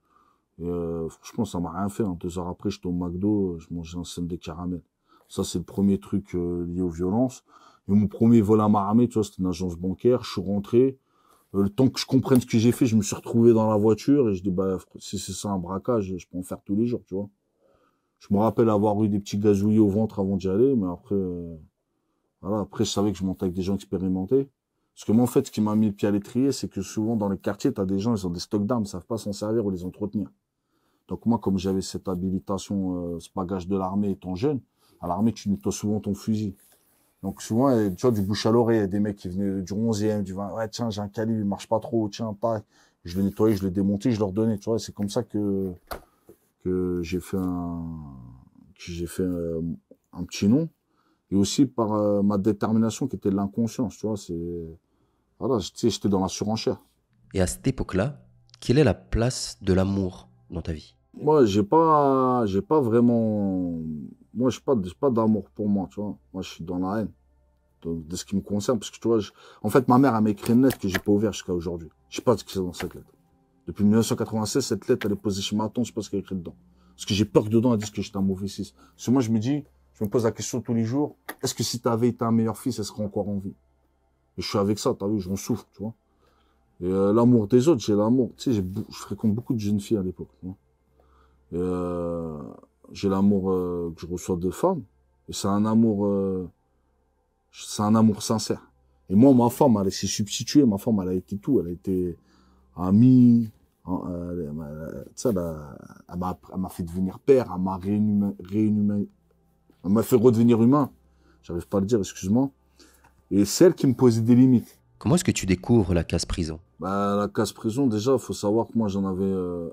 Et euh, franchement, ça m'a rien fait. Hein. Deux heures après, j'étais au McDo, je mangeais un scène des caramels. Ça, c'est le premier truc euh, lié aux violences. Mon premier vol à ma armée, tu vois, c'était une agence bancaire, je suis rentré. Euh, le temps que je comprenne ce que j'ai fait, je me suis retrouvé dans la voiture et je dis, bah, si c'est ça un braquage, je peux en faire tous les jours, tu vois. Je me rappelle avoir eu des petits gazouillis au ventre avant d'y aller, mais après, euh, voilà, après, je savais que je montais avec des gens expérimentés. Parce que moi, en fait, ce qui m'a mis le pied à l'étrier, c'est que souvent, dans les quartiers, t'as des gens, ils ont des stocks d'armes, ils savent pas s'en servir ou les entretenir. Donc moi, comme j'avais cette habilitation, euh, ce bagage de l'armée étant jeune, à l'armée, tu nettoies souvent ton fusil. Donc souvent, tu vois, du bouche à l'oreille, des mecs qui venaient du 11e, du 20 ouais, tiens, j'ai un calibre, il marche pas trop, tiens, pas. » Je le nettoyais, je le démontais, je leur donnais, tu vois. C'est comme ça que, que j'ai fait un, que j'ai fait euh, un, petit nom. Et aussi par euh, ma détermination qui était de l'inconscience, tu vois. C'est, voilà, j'étais dans la surenchère. Et à cette époque-là, quelle est la place de l'amour dans ta vie? Moi, j'ai pas, j'ai pas vraiment moi, je n'ai pas, pas d'amour pour moi, tu vois. Moi, je suis dans la haine de, de, ce qui me concerne. Parce que, tu vois, en fait, ma mère, elle m'a écrit une lettre que j'ai pas ouverte jusqu'à aujourd'hui. Je sais pas ce que c'est dans cette lettre. Depuis 1996, cette lettre, elle est posée chez ma tante, je sais pas ce qu'elle écrit dedans. Parce que j'ai peur que dedans, elle dise que j'étais un mauvais fils. Parce que moi, je me dis, je me pose la question tous les jours, est-ce que si tu avais été un meilleur fils, elle serait encore en vie Et je suis avec ça, t'as vu, j'en souffre, tu vois. Et euh, l'amour des autres, j'ai l'amour. Tu sais, je fréquente beaucoup de jeunes filles à l'époque. Tu Et, euh, j'ai l'amour euh, que je reçois de femmes Et c'est un amour, euh, c'est un amour sincère. Et moi, ma femme, elle s'est substituée. Ma femme, elle a été tout. Elle a été amie. elle, m'a fait devenir père. Elle m'a ré elle m'a fait redevenir humain. J'arrive pas à le dire, excuse-moi. Et celle qui me posait des limites. Comment est-ce que tu découvres la casse prison bah, La casse prison, déjà, il faut savoir que moi, j'en avais. Euh,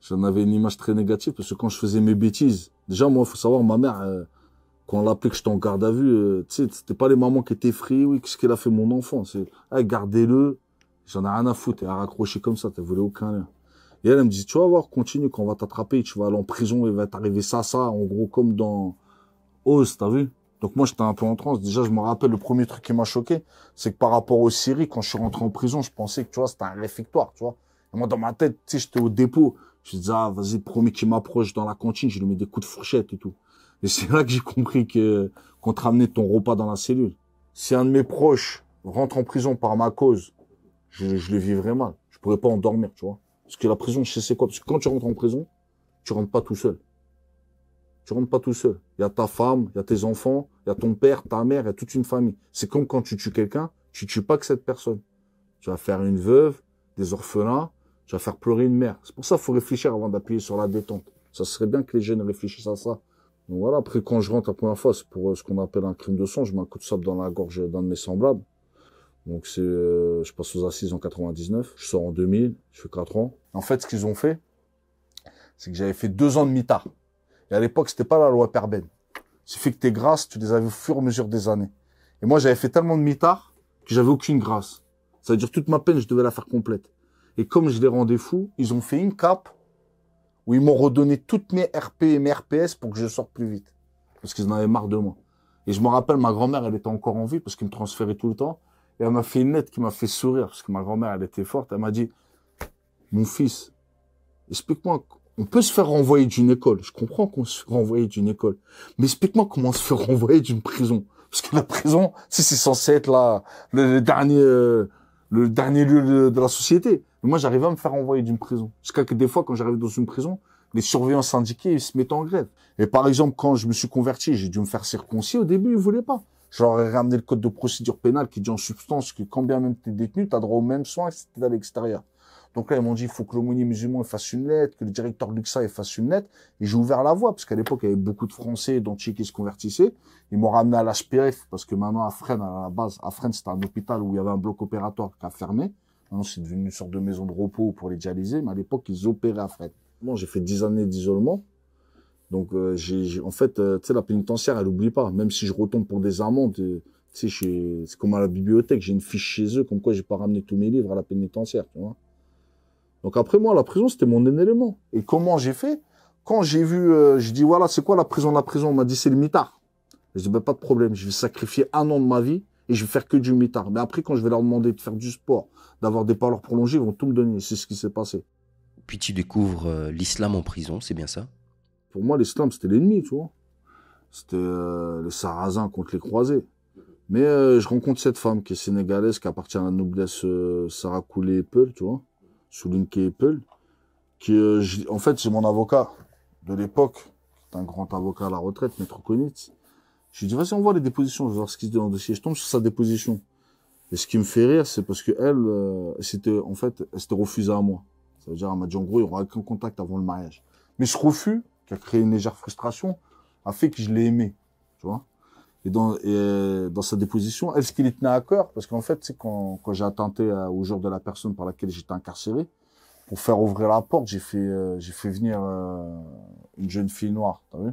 j'en avais une image très négative parce que quand je faisais mes bêtises, déjà moi, il faut savoir, ma mère, euh, quand on l'appelait que j'étais en garde à vue, euh, tu sais, c'était pas les mamans qui étaient effrayées. oui, qu'est-ce qu'elle a fait mon enfant, c'est, gardez-le, j'en ai rien à foutre, et à raccrocher comme ça, t'as voulu aucun lien. Et elle, me dit, tu vas voir, continue, quand on va t'attraper, tu vas aller en prison, il va t'arriver ça, ça, en gros, comme dans Oz, t'as vu? Donc moi, j'étais un peu en transe. Déjà, je me rappelle, le premier truc qui m'a choqué, c'est que par rapport aux Syries, quand je suis rentré en prison, je pensais que, tu vois, c'était un réfectoire, tu vois. moi, dans ma tête, tu sais, j'étais au dépôt. Je disais, ah, vas-y, promis qu'il m'approche dans la cantine, je lui mets des coups de fourchette et tout. Et c'est là que j'ai compris que qu'on te ramenait ton repas dans la cellule. Si un de mes proches rentre en prison par ma cause, je, le vivrai mal. Je pourrais pas en dormir, tu vois. Parce que la prison, je sais c'est quoi. Parce que quand tu rentres en prison, tu rentres pas tout seul. Tu rentres pas tout seul. Il y a ta femme, il y a tes enfants, il y a ton père, ta mère, il y a toute une famille. C'est comme quand tu tues quelqu'un, tu tues pas que cette personne. Tu vas faire une veuve, des orphelins, tu vas faire pleurer une mère. C'est pour ça qu'il faut réfléchir avant d'appuyer sur la détente. Ça serait bien que les jeunes réfléchissent à ça. Donc voilà, après, quand je rentre la première fois, c'est pour euh, ce qu'on appelle un crime de sang. Je mets un coup de sable dans la gorge d'un de mes semblables. Donc c'est, euh, je passe aux assises en 99, je sors en 2000, je fais 4 ans. En fait, ce qu'ils ont fait, c'est que j'avais fait deux ans de mitard. Et à l'époque, c'était pas la loi Perben. C'est fait que tes grâces, tu les avais au fur et à mesure des années. Et moi, j'avais fait tellement de mitard que j'avais aucune grâce. Ça veut dire toute ma peine, je devais la faire complète. Et comme je les rendais fous, ils ont fait une cape où ils m'ont redonné toutes mes RP et mes RPS pour que je sorte plus vite. Parce qu'ils en avaient marre de moi. Et je me rappelle, ma grand-mère, elle était encore en vie parce qu'ils me transféraient tout le temps. Et elle m'a fait une lettre qui m'a fait sourire parce que ma grand-mère, elle était forte. Elle m'a dit, mon fils, explique-moi, on peut se faire renvoyer d'une école. Je comprends qu'on se fait d'une école. Mais explique-moi comment on se fait renvoyer d'une prison. Parce que la prison, si c'est censé être là, le, dernier, euh, le dernier lieu de, la société. moi, j'arrivais à me faire envoyer d'une prison. Jusqu'à que des fois, quand j'arrivais dans une prison, les surveillants syndiqués, ils se mettent en grève. Et par exemple, quand je me suis converti, j'ai dû me faire circoncier. Au début, ils voulaient pas. Je leur ai ramené le code de procédure pénale qui dit en substance que quand bien même tu es détenu, as droit aux mêmes soins que si t'étais à l'extérieur. Donc là, ils m'ont dit, il faut que l'aumônier musulman fasse une lettre, que le directeur l'UXA fasse une lettre. Et j'ai ouvert la voie, parce qu'à l'époque, il y avait beaucoup de Français d'Antilles qui se convertissaient. Ils m'ont ramené à l'HPF, parce que maintenant, à Fresnes, à la base, à Fresnes, c'était un hôpital où il y avait un bloc opératoire qui a fermé. Maintenant, c'est devenu une sorte de maison de repos pour les dialysés, mais à l'époque, ils opéraient à Fresnes. Moi, j'ai fait 10 années d'isolement. Donc, euh, j'ai, en fait, euh, tu sais, la pénitentiaire, elle oublie pas. Même si je retombe pour des amendes, euh, tu sais, c'est comme à la bibliothèque, j'ai une fiche chez eux, comme quoi j'ai pas ramené tous mes livres à la pénitentiaire, tu vois. Donc après moi, la prison, c'était mon élément. Et comment j'ai fait Quand j'ai vu, euh, je dis voilà, c'est quoi la prison La prison, on m'a dit c'est le mitard. Je dis ben, pas de problème, je vais sacrifier un an de ma vie et je vais faire que du mitard. Mais après, quand je vais leur demander de faire du sport, d'avoir des paroles prolongées, ils vont tout me donner. C'est ce qui s'est passé. Puis tu découvres euh, l'islam en prison, c'est bien ça Pour moi, l'islam, c'était l'ennemi, tu vois. C'était euh, le Sarrasin contre les Croisés. Mais je rencontre cette femme qui est sénégalaise, qui appartient à la noblesse Sarakoulé Peul, tu vois sous Apple, qui, euh, en fait, c'est mon avocat de l'époque, un grand avocat à la retraite, Maître Konitz. Je lui dis, vas-y, on voit les dépositions, je vais voir ce qu'il se dit dans le dossier. Je tombe sur sa déposition. Et ce qui me fait rire, c'est parce que elle, euh, c'était, en fait, elle s'était refusée à moi. Ça veut dire, elle m'a dit, en gros, il n'y aura aucun contact avant le mariage. Mais ce refus, qui a créé une légère frustration, a fait que je l'ai aimé. Tu vois? Et dans, euh, dans sa déposition, est-ce qu'il y tenait à cœur Parce qu'en fait, c'est quand, quand j'ai attenté euh, au jour de la personne par laquelle j'étais incarcéré, pour faire ouvrir la porte, j'ai fait, euh, j'ai fait venir une jeune fille noire, as vu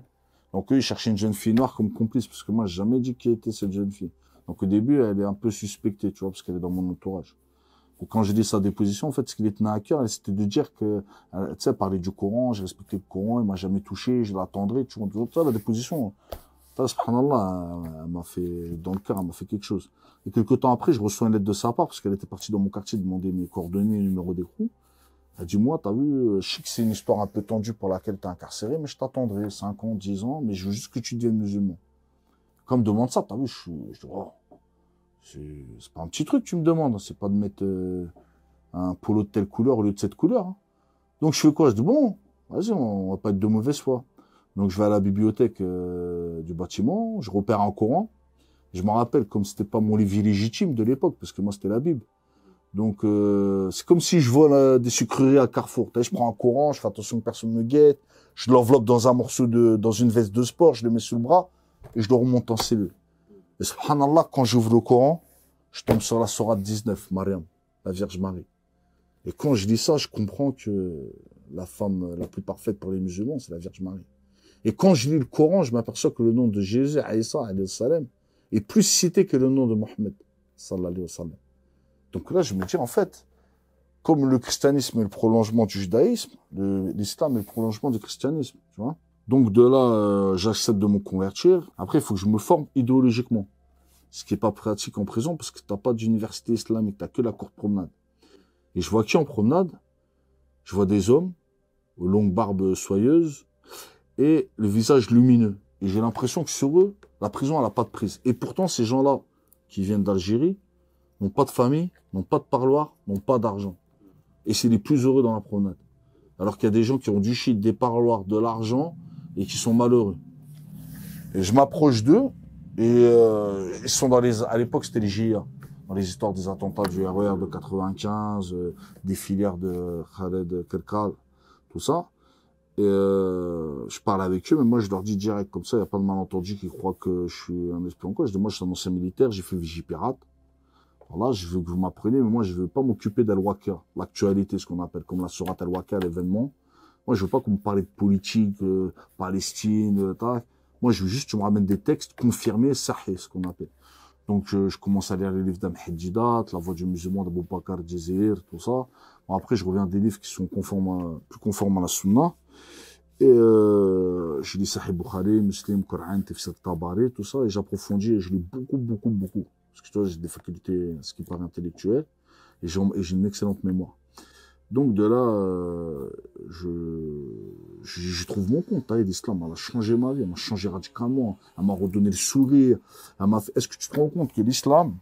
Donc eux, ils cherchaient une jeune fille noire comme complice, parce que moi, j'ai jamais dit qui était cette jeune fille. Donc au début, elle est un peu suspectée, tu vois, parce qu'elle est dans mon entourage. quand j'ai dit sa déposition, en fait, ce qu'il lui tenait à cœur, c'était de dire que, tu sais, elle parlait du Coran, j'ai respecté le Coran, il m'a jamais touché, je l'attendrai, tu vois, tu la déposition, subhanallah, elle m'a fait, dans le cœur, elle m'a fait quelque chose. Et quelques temps après, je reçois une lettre de sa part, parce qu'elle était partie dans mon quartier demander mes coordonnées, numéro d'écrou. Elle dit, moi, t'as vu, je sais que c'est une histoire un peu tendue pour laquelle t'es incarcéré, mais je t'attendrai 5 ans, 10 ans, mais je veux juste que tu deviennes musulman. Quand me demande ça, t'as vu, je dis, oh, c'est pas un petit truc tu me demandes, c'est pas de mettre euh, un polo de telle couleur au lieu de cette couleur. Hein. Donc je fais quoi Je dis, bon, vas-y, on, on va pas être de mauvaise foi. Donc je vais à la bibliothèque euh, du bâtiment, je repère un Coran. Je me rappelle comme c'était pas mon livre légitime de l'époque, parce que moi c'était la Bible. Donc euh, c'est comme si je vole des sucreries à Carrefour. Je prends un Coran, je fais attention que personne ne me guette. Je l'enveloppe dans un morceau de, dans une veste de sport, je le mets sous le bras et je le remonte en cellule. Et subhanallah, quand j'ouvre le Coran, je tombe sur la sourate 19, Mariam, la Vierge Marie. Et quand je lis ça, je comprends que la femme la plus parfaite pour les musulmans, c'est la Vierge Marie. Et quand je lis le Coran, je m'aperçois que le nom de Jésus, salam, est plus cité que le nom de Mohammed, Donc là, je me dis, en fait, comme le christianisme est le prolongement du judaïsme, l'islam est le prolongement du christianisme, tu vois. Donc de là, euh, j'accepte de me convertir. Après, il faut que je me forme idéologiquement, ce qui est pas pratique en prison parce que t'as pas d'université islamique, t'as que la courte promenade. Et je vois qui en promenade Je vois des hommes aux longues barbes soyeuses, et le visage lumineux. Et j'ai l'impression que sur eux, la prison, elle n'a pas de prise. Et pourtant, ces gens-là, qui viennent d'Algérie, n'ont pas de famille, n'ont pas de parloir, n'ont pas d'argent. Et c'est les plus heureux dans la promenade. Alors qu'il y a des gens qui ont du shit, des parloirs, de l'argent, et qui sont malheureux. Et je m'approche d'eux, et euh, ils sont dans les... À l'époque, c'était les GIA, dans les histoires des attentats du RER e de 95, euh, des filières de Khaled Kerkal, tout ça. Et euh, je parle avec eux, mais moi je leur dis direct comme ça, il n'y a pas de malentendu qui croit que je suis un espion quoi. Je dis moi je suis un ancien militaire, j'ai fait Vigipirate. Voilà, je veux que vous m'appreniez, mais moi je ne veux pas m'occuper d'Al-Waka, l'actualité, ce qu'on appelle comme la sourate Al-Waka, l'événement. Moi je veux pas qu'on me parle de politique, euh, Palestine, etc. Euh, moi je veux juste que tu me ramènes des textes confirmés, sahih, ce qu'on appelle. Donc euh, je, commence à lire les livres d'Amhidjidat, La Voix du musulman de Bakr tout ça. après je reviens à des livres qui sont conformes plus conformes à la sunna. Et euh, je lis Sahih Bukhari, Muslim, Coran, Tafsir Tabari, tout ça, et j'approfondis, et je lis beaucoup, beaucoup, beaucoup. Parce que toi, j'ai des facultés, ce qui paraît intellectuel et j'ai une excellente mémoire. Donc de là, euh, je, je, je, trouve mon compte. Hein, l'islam, hein, elle a changé ma vie, elle m'a changé radicalement, elle m'a redonné le sourire. Est-ce que tu te rends compte que l'islam,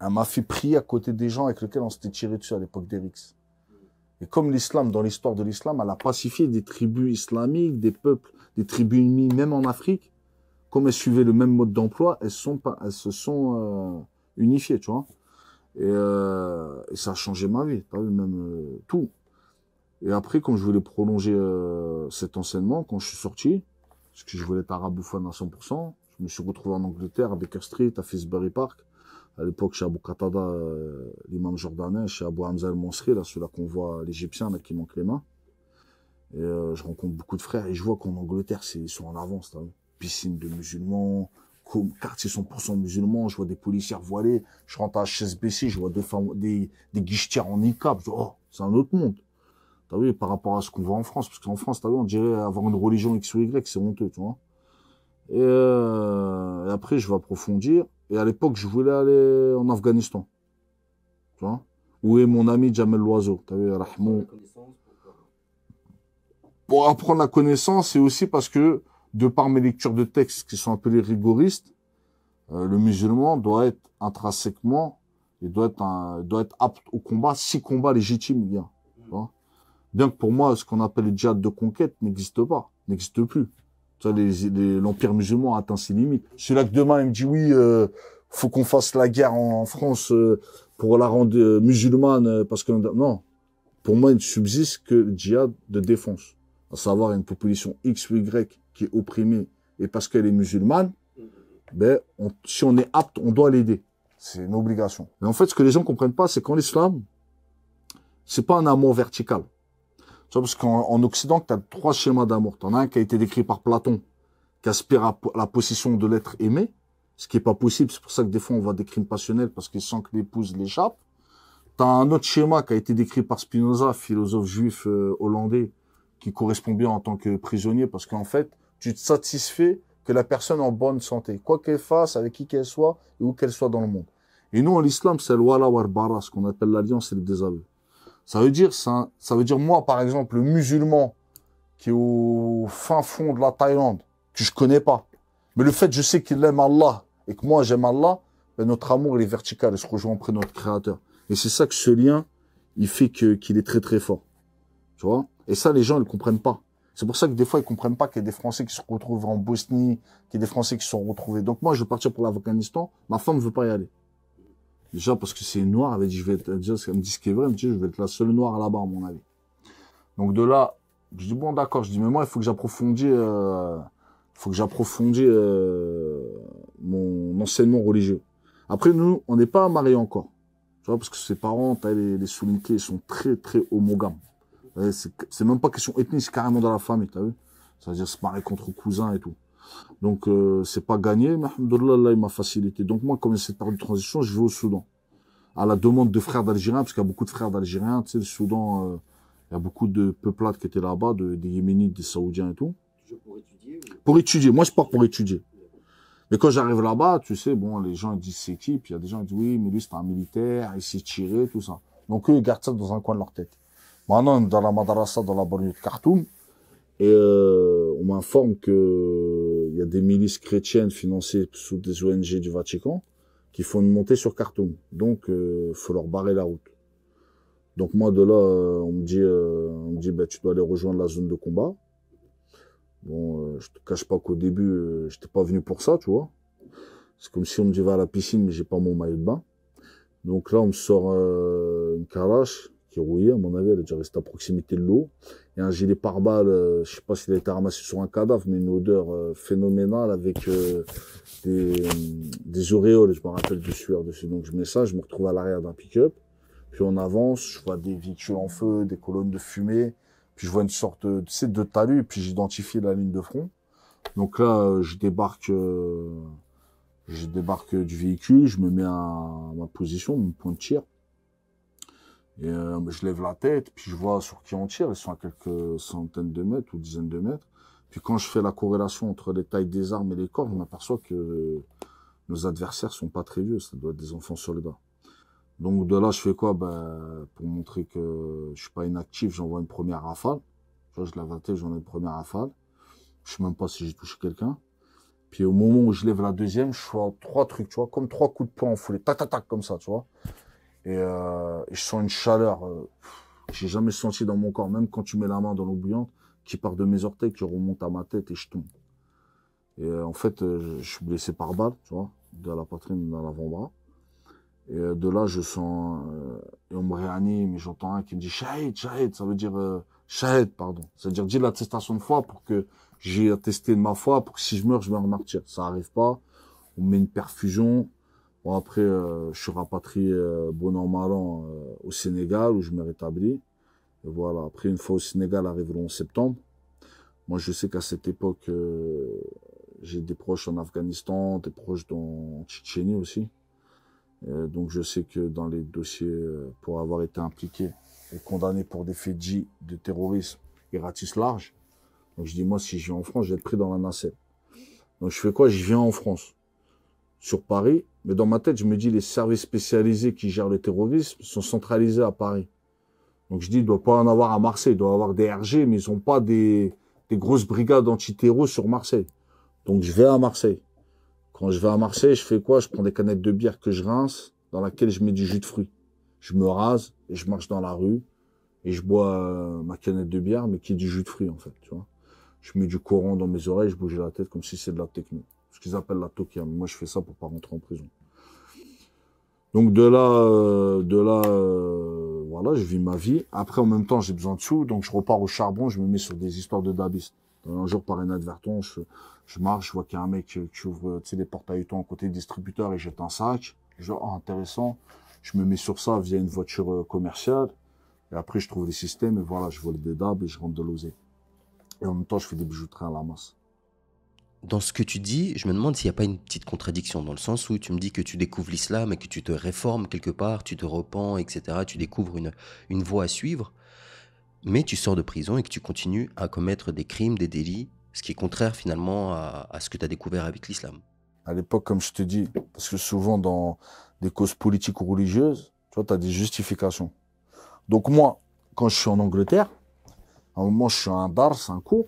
elle m'a fait prier à côté des gens avec lesquels on s'était tiré dessus à l'époque d'Erix et comme l'islam, dans l'histoire de l'islam, elle a pacifié des tribus islamiques, des peuples, des tribus ennemies, même en Afrique, comme elles suivaient le même mode d'emploi, elles, se sont euh, unifiées, tu vois. Et, euh, et, ça a changé ma vie, même euh, tout. Et après, quand je voulais prolonger euh, cet enseignement, quand je suis sorti, parce que je voulais être arabophone à 100%, je me suis retrouvé en Angleterre à Baker Street, à Fitzberry Park, à l'époque, chez Abu Qatada, euh, l'imam jordanais, chez Abu Hamza al celui-là qu'on voit, l'Égyptien, qui manque les mains. Et euh, je rencontre beaucoup de frères et je vois qu'en Angleterre, ils sont en avance. Piscine de musulmans, c'est 100% musulmans, je vois des policières voilées. Je rentre à HSBC, je vois des, femmes, des, des guichetières en oh, c'est un autre monde. T'as vu, par rapport à ce qu'on voit en France. Parce qu'en France, t'as vu, on dirait avoir une religion X ou Y, c'est honteux, tu vois. Et, euh, et après, je vais approfondir. Et à l'époque, je voulais aller en Afghanistan. Tu Où est mon ami Jamel Loiseau Tu as vu, Pour apprendre la connaissance, c'est aussi parce que, de par mes lectures de textes qui sont appelées rigoristes, euh, le musulman doit être intrinsèquement, il doit être, un, doit être apte au combat, si combat légitime il Bien que pour moi, ce qu'on appelle le djihad de conquête n'existe pas, n'existe plus l'empire musulman a atteint ses limites. C'est là que demain, il me dit, oui, euh, faut qu'on fasse la guerre en, France euh, pour la rendre euh, musulmane, euh, parce que non, pour moi, il ne subsiste que le djihad de défense, à savoir une population X ou Y qui est opprimée, et parce qu'elle est musulmane, ben, si on est apte, on doit l'aider. C'est une obligation. Mais en fait, ce que les gens comprennent pas, c'est qu'en islam, c'est pas un amour vertical parce qu'en Occident, tu as trois schémas d'amour. Tu en as un qui a été décrit par Platon, qui aspire à la possession de l'être aimé, ce qui est pas possible. C'est pour ça que des fois, on voit des crimes passionnels parce qu'ils sentent que l'épouse l'échappe. Tu as un autre schéma qui a été décrit par Spinoza, philosophe juif euh, hollandais, qui correspond bien en tant que prisonnier, parce qu'en fait, tu te satisfais que la personne en bonne santé, quoi qu'elle fasse, avec qui qu'elle soit, et où qu'elle soit dans le monde. Et nous, en l'islam, c'est le warbara, ce qu'on appelle l'alliance et le désaveu. Ça veut dire, ça, veut dire moi, par exemple, le musulman qui est au fin fond de la Thaïlande, que je connais pas, mais le fait, je sais qu'il aime Allah et que moi j'aime Allah, ben, notre amour il est vertical, il se rejoint auprès de notre Créateur. Et c'est ça que ce lien, il fait que qu'il est très très fort. Tu vois Et ça, les gens ils comprennent pas. C'est pour ça que des fois ils comprennent pas qu'il y a des Français qui se retrouvent en Bosnie, qu'il y a des Français qui se sont retrouvés. Donc moi, je veux partir pour l'Afghanistan, ma femme veut pas y aller. Déjà parce que c'est noir, elle je vais elle me dit ce qui est vrai, elle me dit, je vais être la seule noire là-bas, à mon avis. Donc de là, je dis, bon, d'accord, je dis, mais moi, il faut que j'approfondisse, euh, faut que j'approfondis euh, mon enseignement religieux. Après, nous, on n'est pas mariés encore. Tu vois, parce que ses parents, t'as les, les ils sont très, très homogames. C'est même pas question ethnique, c'est carrément dans la famille, t'as vu? Ça veut dire se marier contre cousin et tout. Donc, euh, c'est pas gagné, mais il m'a facilité. Donc, moi, comme c'est par une transition, je vais au Soudan. À la demande de frères d'Algériens, parce qu'il y a beaucoup de frères d'Algériens, tu sais, le Soudan, euh, il y a beaucoup de peuplades qui étaient là-bas, des Yéménites, des Saoudiens et tout. Pour étudier Pour étudier. Moi, je pars pour étudier. Mais quand j'arrive là-bas, tu sais, bon, les gens ils disent c'est qui, puis il y a des gens qui disent oui, mais lui, c'est un militaire, il s'est tiré, tout ça. Donc, eux, ils gardent ça dans un coin de leur tête. Maintenant, dans la madrasa, dans la banlieue de Khartoum, et euh, on m'informe que y a des milices chrétiennes financées sous des ONG du Vatican qui font une montée sur Khartoum. Donc, il euh, faut leur barrer la route. Donc moi de là, euh, on me dit, euh, on dit, bah, tu dois aller rejoindre la zone de combat. Bon, je te cache pas qu'au début, je j'étais pas venu pour ça, tu vois. C'est comme si on me dit va à la piscine, mais j'ai pas mon maillot de bain. Donc là, on me sort une carache qui rouillait à mon avis, elle est déjà restée à proximité de l'eau. Et un gilet pare-balles, euh, je sais pas s'il a été ramassé sur un cadavre, mais une odeur euh, phénoménale avec euh, des, des auréoles, je me rappelle de sueur dessus. Donc je mets ça, je me retrouve à l'arrière d'un pick-up, puis on avance, je vois des véhicules en feu, des colonnes de fumée, puis je vois une sorte de, talus de talus, puis j'identifie la ligne de front. Donc là, je débarque je débarque du véhicule, je me mets à ma position, mon point de tir, et euh, je lève la tête, puis je vois sur qui on tire. Ils sont à quelques centaines de mètres ou dizaines de mètres. Puis quand je fais la corrélation entre les tailles des armes et les corps, je m'aperçois que nos adversaires sont pas très vieux. Ça doit être des enfants soldats. Donc de là, je fais quoi ben, Pour montrer que je suis pas inactif, j'envoie une première rafale. Je, la tête, j'en ai une première rafale. Je sais même pas si j'ai touché quelqu'un. Puis au moment où je lève la deuxième, je vois trois trucs, tu vois, comme trois coups de poing en foulée, tac, tac, tac, comme ça, tu vois. Et, euh, je sens une chaleur euh, j'ai jamais senti dans mon corps, même quand tu mets la main dans l'eau bouillante, qui part de mes orteils, qui remonte à ma tête et je tombe. Et euh, en fait, euh, je suis blessé par balle, tu vois, de la poitrine dans l'avant-bras. Et euh, de là, je sens, et on me réanime, et j'entends un qui me dit Shahid, Shahid, ça veut dire Shahid, pardon. C'est-à-dire, dis l'attestation de foi pour que j'ai attesté de ma foi, pour que si je meurs, je me martyr. Ça arrive pas. On met une perfusion, Bon, après, euh, je suis rapatrié euh, bon euh, au Sénégal où je me rétablis. Et voilà, après, une fois au Sénégal, arriveront en septembre. Moi, je sais qu'à cette époque, euh, j'ai des proches en Afghanistan, des proches dans Tchétchénie aussi. donc, je sais que dans les dossiers pour avoir été impliqué et condamné pour des faits dits de terrorisme, et ratissent large. Donc, je dis, moi, si je viens en France, je vais être pris dans la nacelle. Donc, je fais quoi Je viens en France sur Paris, mais dans ma tête, je me dis les services spécialisés qui gèrent le terrorisme sont centralisés à Paris. Donc je dis, il ne doit pas en avoir à Marseille, il doit avoir des RG, mais ils n'ont pas des, grosses brigades anti antiterro sur Marseille. Donc je vais à Marseille. Quand je vais à Marseille, je fais quoi Je prends des canettes de bière que je rince, dans laquelle je mets du jus de fruits. Je me rase et je marche dans la rue et je bois euh, ma canette de bière, mais qui est du jus de fruits en fait, tu vois. Je mets du courant dans mes oreilles, je bouge la tête comme si c'est de la technique ce qu'ils appellent la tokia. Moi, je fais ça pour pas rentrer en prison. Donc de là, euh, de là, euh, voilà, je vis ma vie. Après, en même temps, j'ai besoin de sous, donc je repars au charbon, je me mets sur des histoires de dabis. Un jour, par inadvertance, je, je marche, je vois qu'il y a un mec qui, ouvre, tu sais, des portes à en côté distributeur et jette un sac. Genre, oh, intéressant. Je me mets sur ça via une voiture euh, commerciale. Et après, je trouve les systèmes et voilà, je vole des dabs et je rentre de l'osée. Et en même temps, je fais des bijouteries à la masse dans ce que tu dis, je me demande s'il n'y a pas une petite contradiction, dans le sens où tu me dis que tu découvres l'islam et que tu te réformes quelque part, tu te repens, etc. Tu découvres une, une voie à suivre, mais tu sors de prison et que tu continues à commettre des crimes, des délits, ce qui est contraire finalement à, ce que tu as découvert avec l'islam. À l'époque, comme je te dis, parce que souvent dans des causes politiques ou religieuses, tu vois, tu as des justifications. Donc moi, quand je suis en Angleterre, à un moment, je suis à un bar, c'est un cours,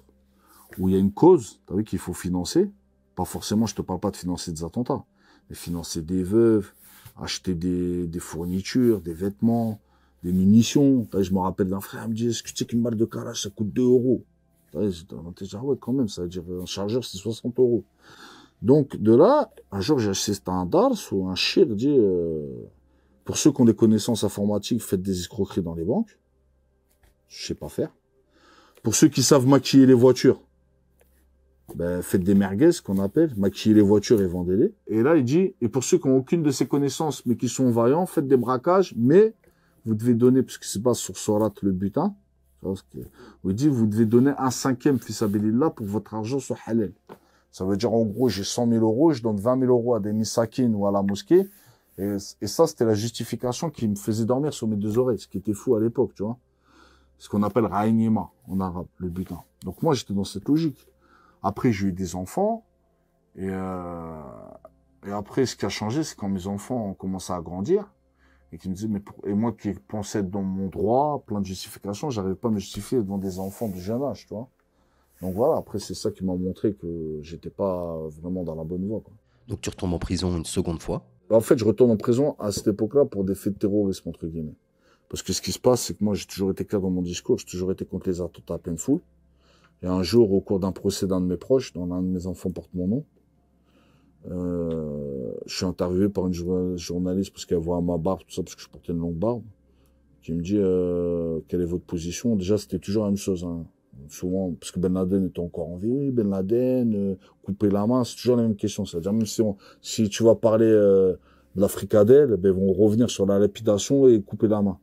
où il y a une cause, t'as vu qu'il faut financer. Pas forcément, je te parle pas de financer des attentats, mais financer des veuves, acheter des, des fournitures, des vêtements, des munitions. je me rappelle d'un frère, il me dit, est-ce que tu sais qu'une balle de carrage, ça coûte 2 euros? T'as vu, dit, ah ouais, quand même, ça veut dire, un chargeur, c'est 60 euros. Donc, de là, un jour, j'ai acheté un DARS ou un shir, dit, euh, pour ceux qui ont des connaissances informatiques, faites des escroqueries dans les banques. Je sais pas faire. Pour ceux qui savent maquiller les voitures, ben, faites des merguez, qu'on appelle, maquillez les voitures et vendez-les. Et là, il dit, et pour ceux qui n'ont aucune de ces connaissances, mais qui sont vaillants, faites des braquages, mais vous devez donner, puisque c'est base sur Sorat le butin, hein. il dit, vous devez donner un cinquième, fils là pour votre argent sur halal. Ça veut dire, en gros, j'ai 100 000 euros, je donne 20 000 euros à des misakines ou à la mosquée. Et, ça, c'était la justification qui me faisait dormir sur mes deux oreilles, ce qui était fou à l'époque, tu vois. Ce qu'on appelle Rainima en arabe, le butin. Donc moi, j'étais dans cette logique. Après, j'ai eu des enfants. Et, euh, et après, ce qui a changé, c'est quand mes enfants ont commencé à grandir et qui me disaient, mais et moi qui pensais dans mon droit, plein de justifications, j'arrivais pas à me justifier devant des enfants de jeune âge, tu vois. Donc voilà, après, c'est ça qui m'a montré que j'étais pas vraiment dans la bonne voie, quoi. Donc tu retournes en prison une seconde fois bah, En fait, je retourne en prison à cette époque-là pour des faits de terrorisme, entre guillemets. Parce que ce qui se passe, c'est que moi, j'ai toujours été clair dans mon discours, j'ai toujours été contre les attentats à pleine foule. Et un jour, au cours d'un procès d'un de mes proches, dont l'un de mes enfants porte mon nom, euh, je suis interviewé par une journaliste parce qu'elle voit ma barbe, tout ça, parce que je portais une longue barbe, qui me dit euh, quelle est votre position. Déjà, c'était toujours la même chose. Hein. Souvent, parce que Ben Laden était encore en vie, Ben Laden, euh, couper la main, c'est toujours la même question. C'est-à-dire, même si, tu vas parler euh, de la ben, ils vont revenir sur la lapidation et couper la main.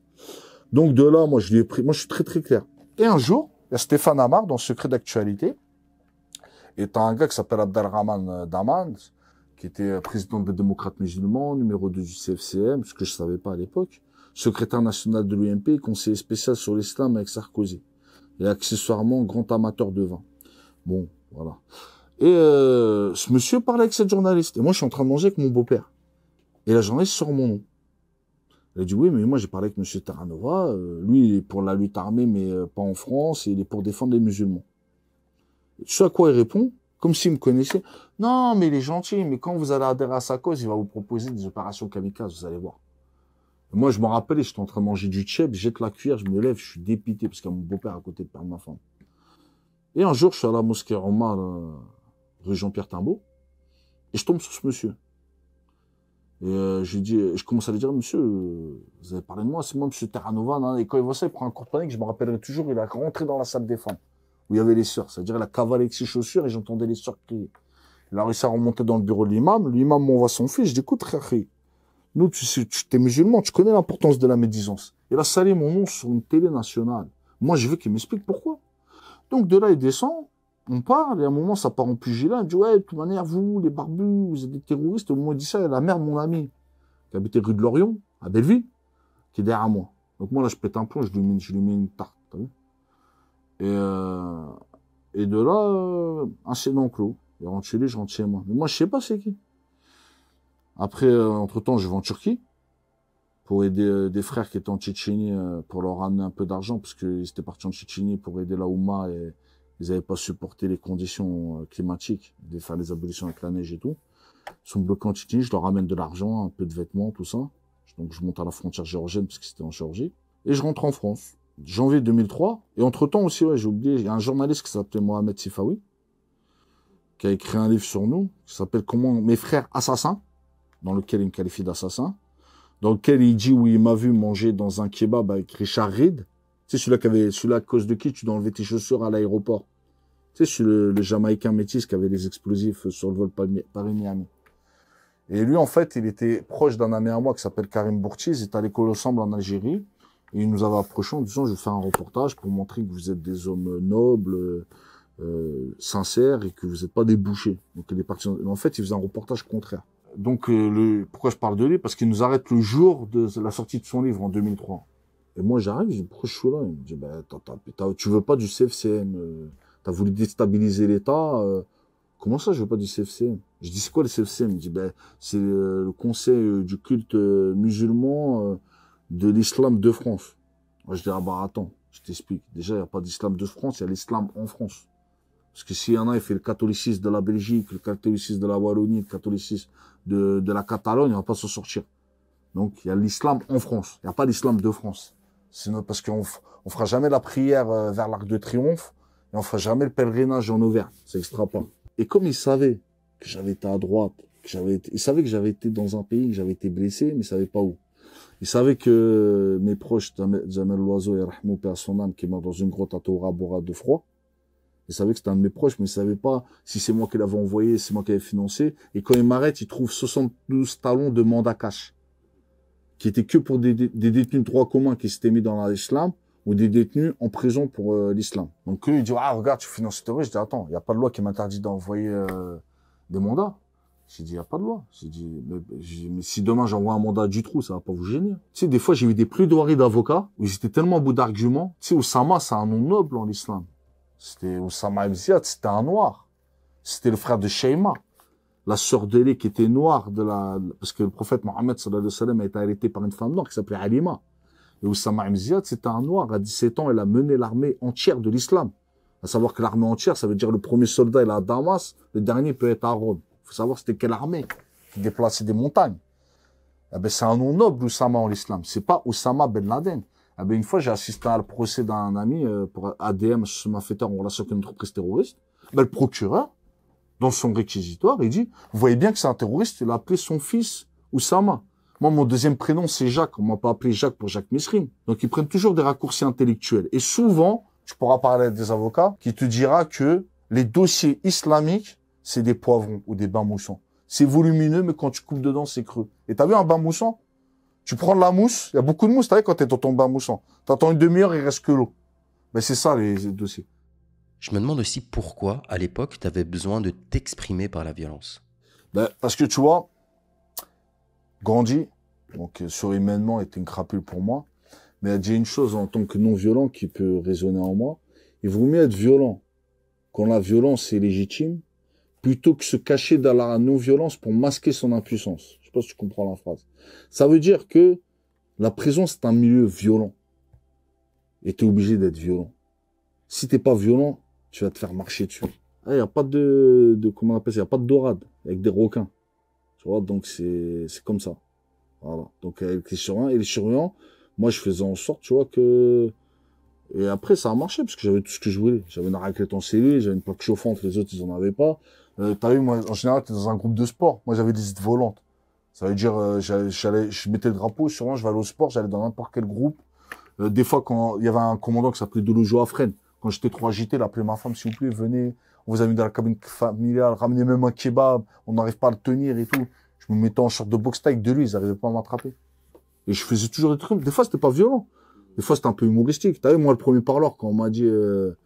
Donc de là, moi, je lui ai pris, moi, je suis très très clair. Et un jour, il y a Stéphane Amar dans Secret d'actualité. est un gars qui s'appelle Abdelrahman euh, Daman, qui était euh, président des démocrates musulmans, numéro 2 du CFCM, ce que je savais pas à l'époque, secrétaire national de l'UMP, conseiller spécial sur l'islam avec Sarkozy. Et accessoirement, grand amateur de vin. Bon, voilà. Et euh, ce monsieur parlait avec cette journaliste. Et moi, je suis en train de manger avec mon beau-père. Et la journaliste sort mon nom. Elle a dit oui, mais moi j'ai parlé avec Monsieur Terranova, euh, lui il est pour la lutte armée, mais euh, pas en France, et il est pour défendre les musulmans. Ce à quoi il répond, comme s'il me connaissait, non, mais il est gentil, mais quand vous allez adhérer à sa cause, il va vous proposer des opérations kamikazes, vous allez voir. moi je me rappelle, j'étais en train de manger du tchèp, jette la cuillère, je me lève, je suis dépité, parce qu'il y a mon beau-père à côté de père ma femme. Et un jour, je suis à la mosquée Omar, rue Jean-Pierre Timbaud, et je tombe sur ce monsieur. Et euh, je dis, je commence à lui dire, monsieur, euh, vous avez parlé de moi, c'est moi, monsieur Terranova. et quand il voit ça, il prend un court de panique, je me rappellerai toujours, il a rentré dans la salle des femmes, où il y avait les sœurs. C'est-à-dire, il a cavalé avec ses chaussures et j'entendais les sœurs crier. Il a réussi remonter dans le bureau de l'imam. L'imam m'envoie son fils, je dis, écoute, nous, tu tu es musulman, tu connais l'importance de la médisance. Il a salé mon nom sur une télé nationale. Moi, je veux qu'il m'explique pourquoi. Donc, de là, il descend, on parle, et à un moment, ça part en pugilat, je dit, ouais, de toute manière, vous, les barbus, vous êtes des terroristes. Au moment où dit ça, la mère de mon ami, qui habitait rue de l'Orion, à Belleville, qui est derrière moi. Donc moi, là, je pète un plomb, je lui mets, une tarte, euh, et, de là, euh, un non clos. Je rentre chez lui, je rentre chez moi. Mais moi, je sais pas c'est qui. Après, euh, entre-temps, je vais en Turquie pour aider des frères qui étaient en Tchétchénie, pour leur ramener un peu d'argent, parce qu'ils étaient partis en Tchétchénie pour aider la Ouma et ils n'avaient pas supporté les conditions euh, climatiques, des, les abolitions avec la neige et tout. Ils sont bloqués en je leur ramène de l'argent, un peu de vêtements, tout ça. Donc je monte à la frontière géorgienne parce que c'était en Géorgie. Et je rentre en France, janvier 2003. Et entre-temps aussi, j'ai oublié, il y a un journaliste qui s'appelait Mohamed Sifawi, qui a écrit un livre sur nous, qui s'appelle Comment mes frères assassins, dans lequel il me qualifie d'assassin, dans lequel il dit où il m'a vu manger dans un kebab avec Richard Reed, c'est sais, celui-là qui avait, celui-là à cause de qui tu dois enlever tes chaussures à l'aéroport. C'est sais, celui le, le Jamaïcain métis qui avait les explosifs sur le vol Paris-Miami. Et lui, en fait, il était proche d'un ami à moi qui s'appelle Karim Bourtiz. Il est allé ensemble en Algérie. Et il nous avait approché en disant, je vais faire un reportage pour montrer que vous êtes des hommes nobles, euh, sincères et que vous n'êtes pas des bouchers. Donc, il est parti. En fait, il faisait un reportage contraire. Donc, euh, le, pourquoi je parle de lui Parce qu'il nous arrête le jour de la sortie de son livre en 2003. Et moi, j'arrive, je dis, pourquoi je suis là Il me dit, ben, ne tu veux pas du CFCM euh, tu as voulu déstabiliser l'État euh, Comment ça, je veux pas du CFCM Je dis, c'est quoi le CFCM Il me dit, ben, c'est euh, le conseil du culte musulman de l'islam de France. Moi, je dis, ah bah attends, je t'explique. Déjà, il n'y a pas d'islam de France, il y a l'islam en France. Parce que s'il y en a, il fait le catholicisme de la Belgique, le catholicisme de la Wallonie, le catholicisme de, la Catalogne, on va pas s'en sortir. Donc, il y a l'islam en France. Il n'y a pas l'islam de France. Sinon, parce qu'on on fera jamais la prière euh, vers l'Arc de Triomphe et on fera jamais le pèlerinage en Auvergne. C'est extra pas. Et comme il savait que j'avais été à droite, que j'avais que j'avais été dans un pays, que j'avais été blessé, mais il savait pas où. Il savait que mes proches, Jamel Loiseau et son âme qui est mort dans une grotte à Tora Bora de froid, Il savait que c'était un de mes proches, mais ne savait pas si c'est moi qui l'avais envoyé, si c'est moi qui l'avais financé. Et quand il m'arrête, il trouve 72 talons de mandat cash qui était que pour des, détenus de droit commun qui s'étaient mis dans l'islam ou des détenus en prison pour euh, l'islam. Donc eux, ils disent, ah regarde, tu finances le terrorisme. Je dis, attends, il n'y a pas de loi qui m'interdit d'envoyer euh, des mandats. J'ai dit, il n'y a pas de loi. J'ai dit, mais, si demain j'envoie un mandat du trou, ça va pas vous gêner. Tu sais, des fois, j'ai eu des plaidoiries d'avocats où ils étaient tellement bout d'arguments. Tu sais, Oussama, c'est un nom noble en l'islam C'était Oussama El Ziad, c'était un noir. C'était le frère de Sheima la sœur d'Eli qui était noire de la, parce que le prophète Mohammed sallallahu alayhi wa a été arrêté par une femme noire qui s'appelait Alima Et Oussama Ziyad, c'était un noir. À 17 ans, elle a mené l'armée entière de l'islam. À savoir que l'armée entière, ça veut dire le premier soldat, est à Damas, le dernier peut être à Rome. Faut savoir c'était quelle armée qui déplaçait des montagnes. Eh ben, c'est un nom noble, Oussama, en l'islam. C'est pas Oussama Ben Laden. Eh ben, une fois, j'ai assisté à le procès d'un ami, euh, pour ADM, m'a fait en relation avec une entreprise terroriste. Ben, le procureur, dans son réquisitoire, il dit, vous voyez bien que c'est un terroriste, il a appelé son fils Oussama. Moi, mon deuxième prénom, c'est Jacques. On m'a pas appelé Jacques pour Jacques Mesrine. Donc, ils prennent toujours des raccourcis intellectuels. Et souvent, tu pourras parler à des avocats qui te dira que les dossiers islamiques, c'est des poivrons ou des bains moussants. C'est volumineux, mais quand tu coupes dedans, c'est creux. Et t'as vu un bain moussant? Tu prends de la mousse, il y a beaucoup de mousse, t'as vu quand t'es dans ton bain moussant. T'attends une demi-heure, il reste que l'eau. Mais ben, c'est ça, les dossiers. Je me demande aussi pourquoi, à l'époque, tu avais besoin de t'exprimer par la violence. Ben, parce que tu vois, Gandhi, donc euh, surhumainement, était une crapule pour moi, mais a dit une chose en tant que non-violent qui peut résonner en moi. Il vaut mieux être violent quand la violence est légitime, plutôt que se cacher dans la non-violence pour masquer son impuissance. Je sais pas si tu comprends la phrase. Ça veut dire que la prison, c'est un milieu violent. Et tu es obligé d'être violent. Si tu n'es pas violent, tu vas te faire marcher dessus. Il ah, n'y a pas de, de, comment on appelle ça, y a pas de dorade avec des requins. Tu vois, donc c'est, c'est comme ça. Voilà. Donc avec les chirurgiens et les surins, moi je faisais en sorte, tu vois, que. Et après ça a marché parce que j'avais tout ce que je voulais. J'avais une raclette en cellule, j'avais une plaque chauffante, les autres ils n'en avaient pas. Euh, as vu, moi en général t'es dans un groupe de sport. Moi j'avais des idées volantes. Ça veut dire, euh, je mettais le drapeau, sur sûrement je vais aller au sport, j'allais dans n'importe quel groupe. Euh, des fois quand il y avait un commandant qui s'appelait à Afren, quand j'étais trop agité, il appelait ma femme, s'il vous plaît, venez. On vous a mis dans la cabine familiale, ramenez même un kebab. On n'arrive pas à le tenir et tout. Je me mettais en short de boxe avec de lui, ils n'arrivaient pas à m'attraper. Et je faisais toujours des trucs. Des fois, c'était pas violent. Des fois, c'était un peu humoristique. as vu, moi, le premier parleur, quand on m'a dit, euh,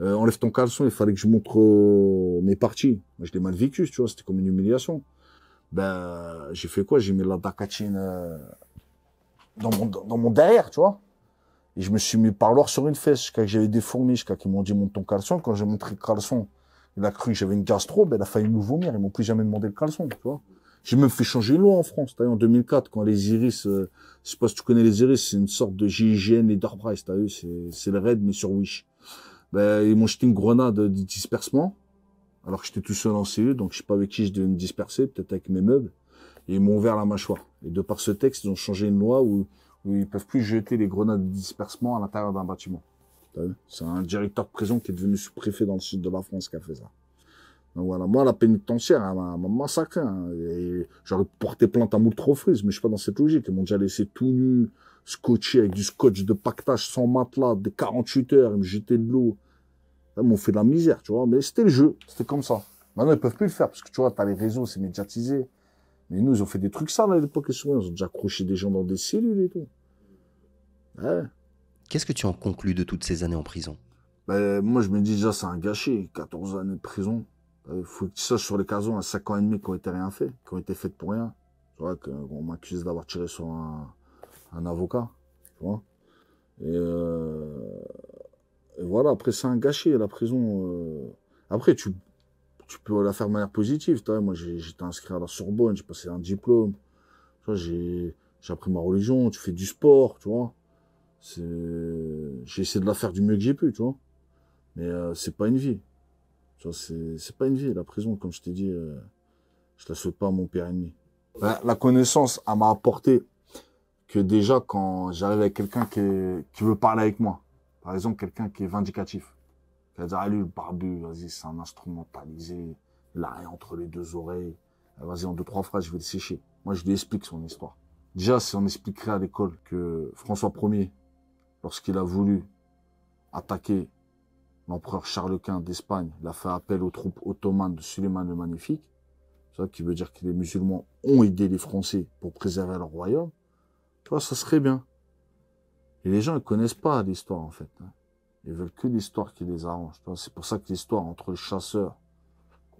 euh, enlève ton caleçon, il fallait que je montre euh, mes parties. Moi, je l'ai mal vécu, tu vois, c'était comme une humiliation. Ben, j'ai fait quoi J'ai mis la dacatine dans mon derrière, tu vois. Et je me suis mis par l'or sur une fesse, jusqu'à que j'avais fourmis, jusqu'à qu'ils m'ont dit monte ton caleçon. Quand j'ai montré le caleçon, il a cru que j'avais une gastro, ben, il a failli me vomir. Ils m'ont plus jamais demandé le caleçon, tu vois. J'ai même fait changer une loi en France, t'as en 2004, quand les iris, euh, je sais pas si tu connais les iris, c'est une sorte de GIGN et d'Arbrice, t'as vu, c'est le raid, mais sur Wish. Ben, ils m'ont jeté une grenade de dispersement, alors que j'étais tout seul en CE, donc je sais pas avec qui je devais me disperser, peut-être avec mes meubles, et ils m'ont ouvert la mâchoire. Et de par ce texte, ils ont changé une loi où où ils peuvent plus jeter les grenades de dispersement à l'intérieur d'un bâtiment. C'est un directeur de prison qui est devenu sous-préfet dans le sud de la France qui a fait ça. Donc voilà, moi, la pénitentiaire, elle m'a massacré. Hein. J'aurais porté plainte à Moultrofrise, mais je suis pas dans cette logique. Ils m'ont déjà laissé tout nu, scotché avec du scotch de pactage sans matelas, des 48 heures, ils me jetaient de l'eau. Ils m'ont fait de la misère, tu vois. Mais c'était le jeu, c'était comme ça. Maintenant, ils peuvent plus le faire, parce que tu vois, as les réseaux, c'est médiatisé. Mais nous, ils ont fait des trucs ça à l'époque, Ils ont déjà accroché des gens dans des cellules et tout. Qu'est-ce que tu en conclus de toutes ces années en prison bah, Moi, je me dis déjà, c'est un gâchis. 14 années de prison. Euh, il faut que tu saches sur les casons, à 5 ans et demi qui ont été rien fait, qui ont été faites pour rien. On qu'on m'accuse d'avoir tiré sur un, avocat. Euh, et, voilà, après, c'est un gâchis, la prison. Euh. Après, tu, tu peux la faire de manière positive. Moi, j'étais inscrit à la Sorbonne, j'ai passé un diplôme. J'ai appris ma religion, tu fais du sport, tu vois. J'ai essayé de la faire du mieux que j'ai pu, tu vois. Mais euh, c'est pas une vie. Tu c'est pas une vie. La prison, comme je t'ai dit, euh, je la souhaite pas à mon père ennemi. La, connaissance, elle m'a apporté que déjà, quand j'arrive avec quelqu'un qui veut parler avec moi, par exemple, quelqu'un qui est vindicatif, elle dit, dire le barbu, vas-y, c'est un instrumentalisé. là entre les deux oreilles. Ah, vas-y, en deux, trois phrases, je vais le sécher. Moi, je lui explique son histoire. Déjà, si on expliquerait à l'école que François Ier, lorsqu'il a voulu attaquer l'empereur Charles Quint d'Espagne, il a fait appel aux troupes ottomanes de Suleiman le Magnifique, ça qui veut dire que les musulmans ont aidé les Français pour préserver leur royaume, tu vois, ça serait bien. Et les gens, ils connaissent pas l'histoire, en fait. Hein. Ils veulent que l'histoire qui les arrange. C'est pour ça que l'histoire entre le chasseur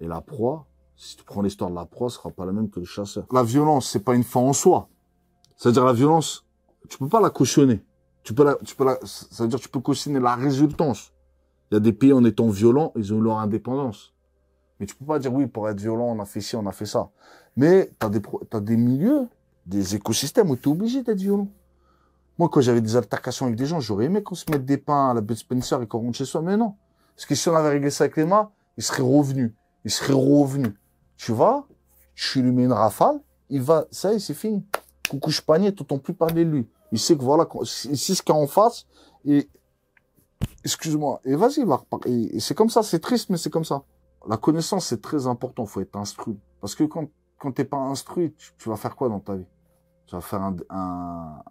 et la proie, si tu prends l'histoire de la proie, ce sera pas la même que le chasseur. La violence, c'est pas une fin en soi. C'est-à-dire la violence, tu peux pas la cautionner. Tu peux la, tu peux la, c'est-à-dire tu peux cautionner la résultance. Il y a des pays en étant violents, ils ont leur indépendance. Mais tu peux pas dire oui, pour être violent, on a fait ci, on a fait ça. Mais t'as des, t'as des milieux, des écosystèmes où es obligé d'être violent. Moi, quand j'avais des altercations avec des gens, j'aurais aimé qu'on se mette des pains à la Bud Spencer et qu'on rentre chez soi, mais non. Parce que si on avait réglé ça avec les mains, il serait revenu. Il serait revenu. Tu vois, je lui mets une rafale, il va, ça y est, c'est fini. Coucou, je panier, t'entends plus parler de lui. Il sait que voilà, il sait ce qu'il en face, et, excuse-moi, et vas-y, va Et, c'est comme ça, c'est triste, mais c'est comme ça. La connaissance, c'est très important, faut être instruit. Parce que quand, quand t'es pas instruit, tu, tu, vas faire quoi dans ta vie? Tu vas faire un, un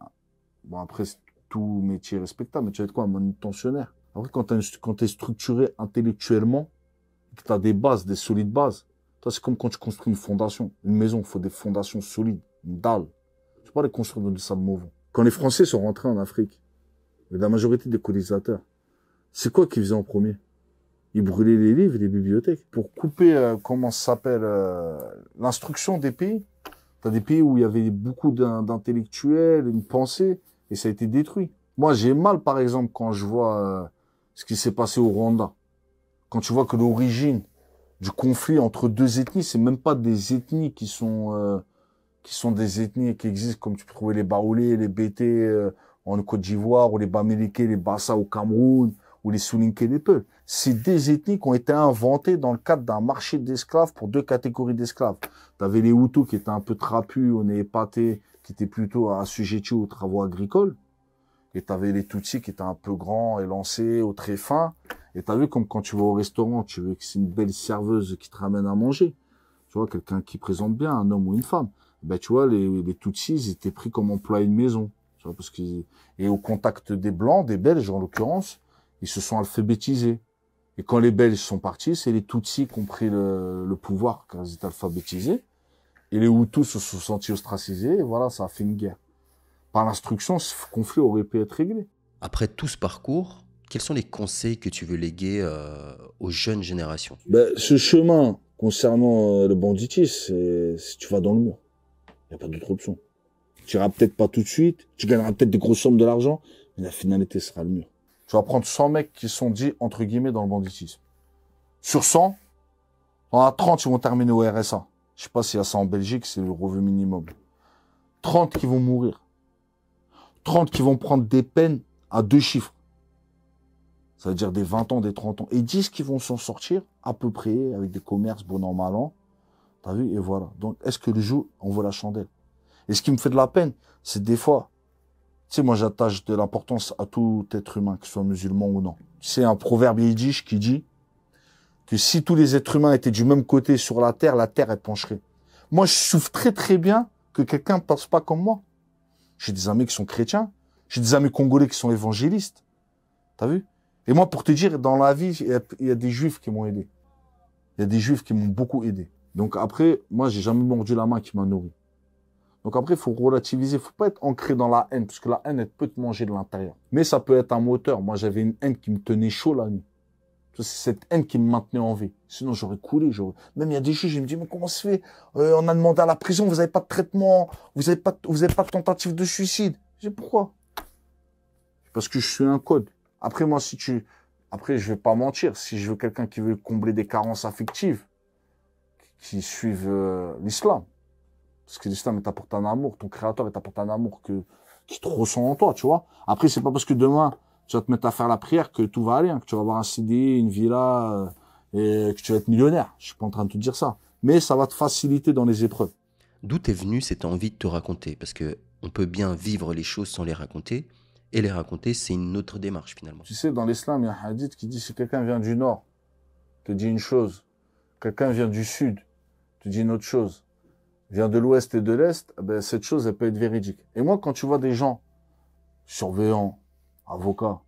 Bon, après, tout métier respectable, mais tu vas être quoi Un manutentionnaire. Après, quand tu es structuré intellectuellement, que tu as des bases, des solides bases, toi, c'est comme quand tu construis une fondation, une maison, il faut des fondations solides, une dalle. Tu peux pas les construire dans du sable mouvant. Quand les Français sont rentrés en Afrique, la majorité des colonisateurs, c'est quoi qu'ils faisaient en premier Ils brûlaient les livres les bibliothèques. Pour couper, euh, comment ça s'appelle, euh, l'instruction des pays, T'as des pays où il y avait beaucoup d'intellectuels, une pensée, et ça a été détruit. Moi, j'ai mal, par exemple, quand je vois euh, ce qui s'est passé au Rwanda. Quand tu vois que l'origine du conflit entre deux ethnies, c'est même pas des ethnies qui sont euh, qui sont des ethnies qui existent, comme tu trouvais les Baoulés, les Bétés euh, en Côte d'Ivoire, ou les Bamélékés, les Bassa au Cameroun, ou les souligner des peu. Ces des ethnies qui ont été inventées dans le cadre d'un marché d'esclaves pour deux catégories d'esclaves. Tu avais les Hutus qui étaient un peu trapus, on est épatés, qui étaient plutôt assujettis aux travaux agricoles. Et tu avais les Tutsis qui étaient un peu grands, élancés, au très fin. Et tu as vu comme quand tu vas au restaurant, tu veux que c'est une belle serveuse qui te ramène à manger. Tu vois, quelqu'un qui présente bien, un homme ou une femme. Ben, tu vois, les, les Tutsis, étaient pris comme employés de maison. parce et au contact des Blancs, des Belges en l'occurrence, ils se sont alphabétisés. Et quand les Belges sont partis, c'est les Tutsis qui ont pris le, pouvoir quand ils étaient alphabétisés. Et les Hutus se sont sentis ostracisés. Et voilà, ça a fait une guerre. Par l'instruction, ce conflit aurait pu être réglé. Après tout ce parcours, quels sont les conseils que tu veux léguer euh, aux jeunes générations ben, Ce chemin concernant euh, le banditisme, c'est tu vas dans le mur. Il n'y a pas d'autre option. Tu n'iras peut-être pas tout de suite, tu gagneras peut-être des grosses sommes de l'argent, mais la finalité sera le mur. Tu vas prendre 100 mecs qui sont dit, entre guillemets, dans le banditisme. Sur 100, on a 30, qui vont terminer au RSA. Je sais pas s'il y a ça en Belgique, c'est le revenu minimum. 30 qui vont mourir. 30 qui vont prendre des peines à deux chiffres. Ça veut dire des 20 ans, des 30 ans. Et 10 qui vont s'en sortir, à peu près, avec des commerces bon an, mal an. T'as vu? Et voilà. Donc, est-ce que le jour, on voit la chandelle? Et ce qui me fait de la peine, c'est des fois, tu sais, moi, j'attache de l'importance à tout être humain, que ce soit musulman ou non. C'est un proverbe yiddish qui dit que si tous les êtres humains étaient du même côté sur la terre, la terre, elle pencherait. Moi, je souffre très, très bien que quelqu'un ne pense pas comme moi. J'ai des amis qui sont chrétiens. J'ai des amis congolais qui sont évangélistes. T'as vu? Et moi, pour te dire, dans la vie, il y, a des juifs qui m'ont aidé. Il y a des juifs qui m'ont beaucoup aidé. Donc après, moi, j'ai jamais mordu la main qui m'a nourri. Donc après, il faut relativiser, il faut pas être ancré dans la haine, parce que la haine, elle peut te manger de l'intérieur. Mais ça peut être un moteur. Moi, j'avais une haine qui me tenait chaud la nuit. C'est cette haine qui me maintenait en vie. Sinon, j'aurais coulé. Même il y a des juges, ils me disent, mais comment se fait euh, On a demandé à la prison, vous n'avez pas de traitement, vous n'avez pas, vous pas de tentative de suicide. Je dis, pourquoi Parce que je suis un code. Après, moi, si tu... Après, je vais pas mentir. Si je veux quelqu'un qui veut combler des carences affectives, qui suivent euh, l'islam, parce que l'islam est un amour, ton créateur est un amour qui te ressent en toi, tu vois. Après, c'est pas parce que demain, tu vas te mettre à faire la prière que tout va aller, que tu vas avoir un CD, une villa, euh, et que tu vas être millionnaire. Je suis pas en train de te dire ça. Mais ça va te faciliter dans les épreuves. D'où est venue cette envie de te raconter Parce que on peut bien vivre les choses sans les raconter, et les raconter, c'est une autre démarche finalement. Tu sais, dans l'islam, il y a un hadith qui dit si quelqu'un vient du nord, te dit une chose, quelqu'un vient du sud, te dit une autre chose, vient de l'ouest et de l'est, eh ben, cette chose, elle peut être véridique. Et moi, quand tu vois des gens, surveillants, avocats,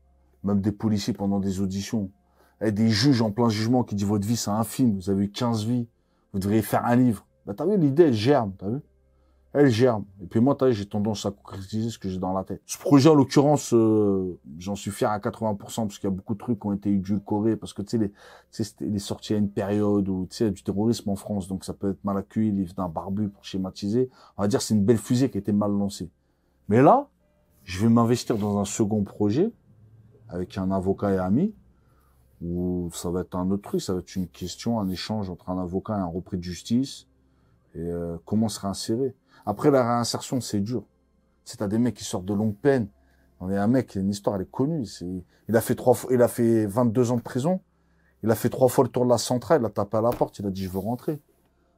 même des policiers pendant des auditions, et des juges en plein jugement qui disent votre vie, c'est un film, vous avez eu 15 vies, vous devriez faire un livre. Ben, t'as vu, l'idée, elle germe, t'as vu? elle germe. Et puis moi, j'ai tendance à concrétiser ce que j'ai dans la tête. Ce projet, en l'occurrence, euh, j'en suis fier à 80% parce qu'il y a beaucoup de trucs qui ont été édulcorés parce que tu sais, les, il est sorti à une période où tu sais, du terrorisme en France, donc ça peut être mal accueilli, livre d'un barbu pour schématiser. On va dire c'est une belle fusée qui a été mal lancée. Mais là, je vais m'investir dans un second projet avec un avocat et ami où ça va être un autre truc, ça va être une question, un échange entre un avocat et un repris de justice et euh, comment se réinsérer. Après, la réinsertion, c'est dur. C'est à des mecs qui sortent de longues peines. On a un mec, une histoire, elle est connue. il a fait trois, fois, il a fait 22 ans de prison. Il a fait trois fois le tour de la centrale. Il a tapé à la porte. Il a dit, je veux rentrer.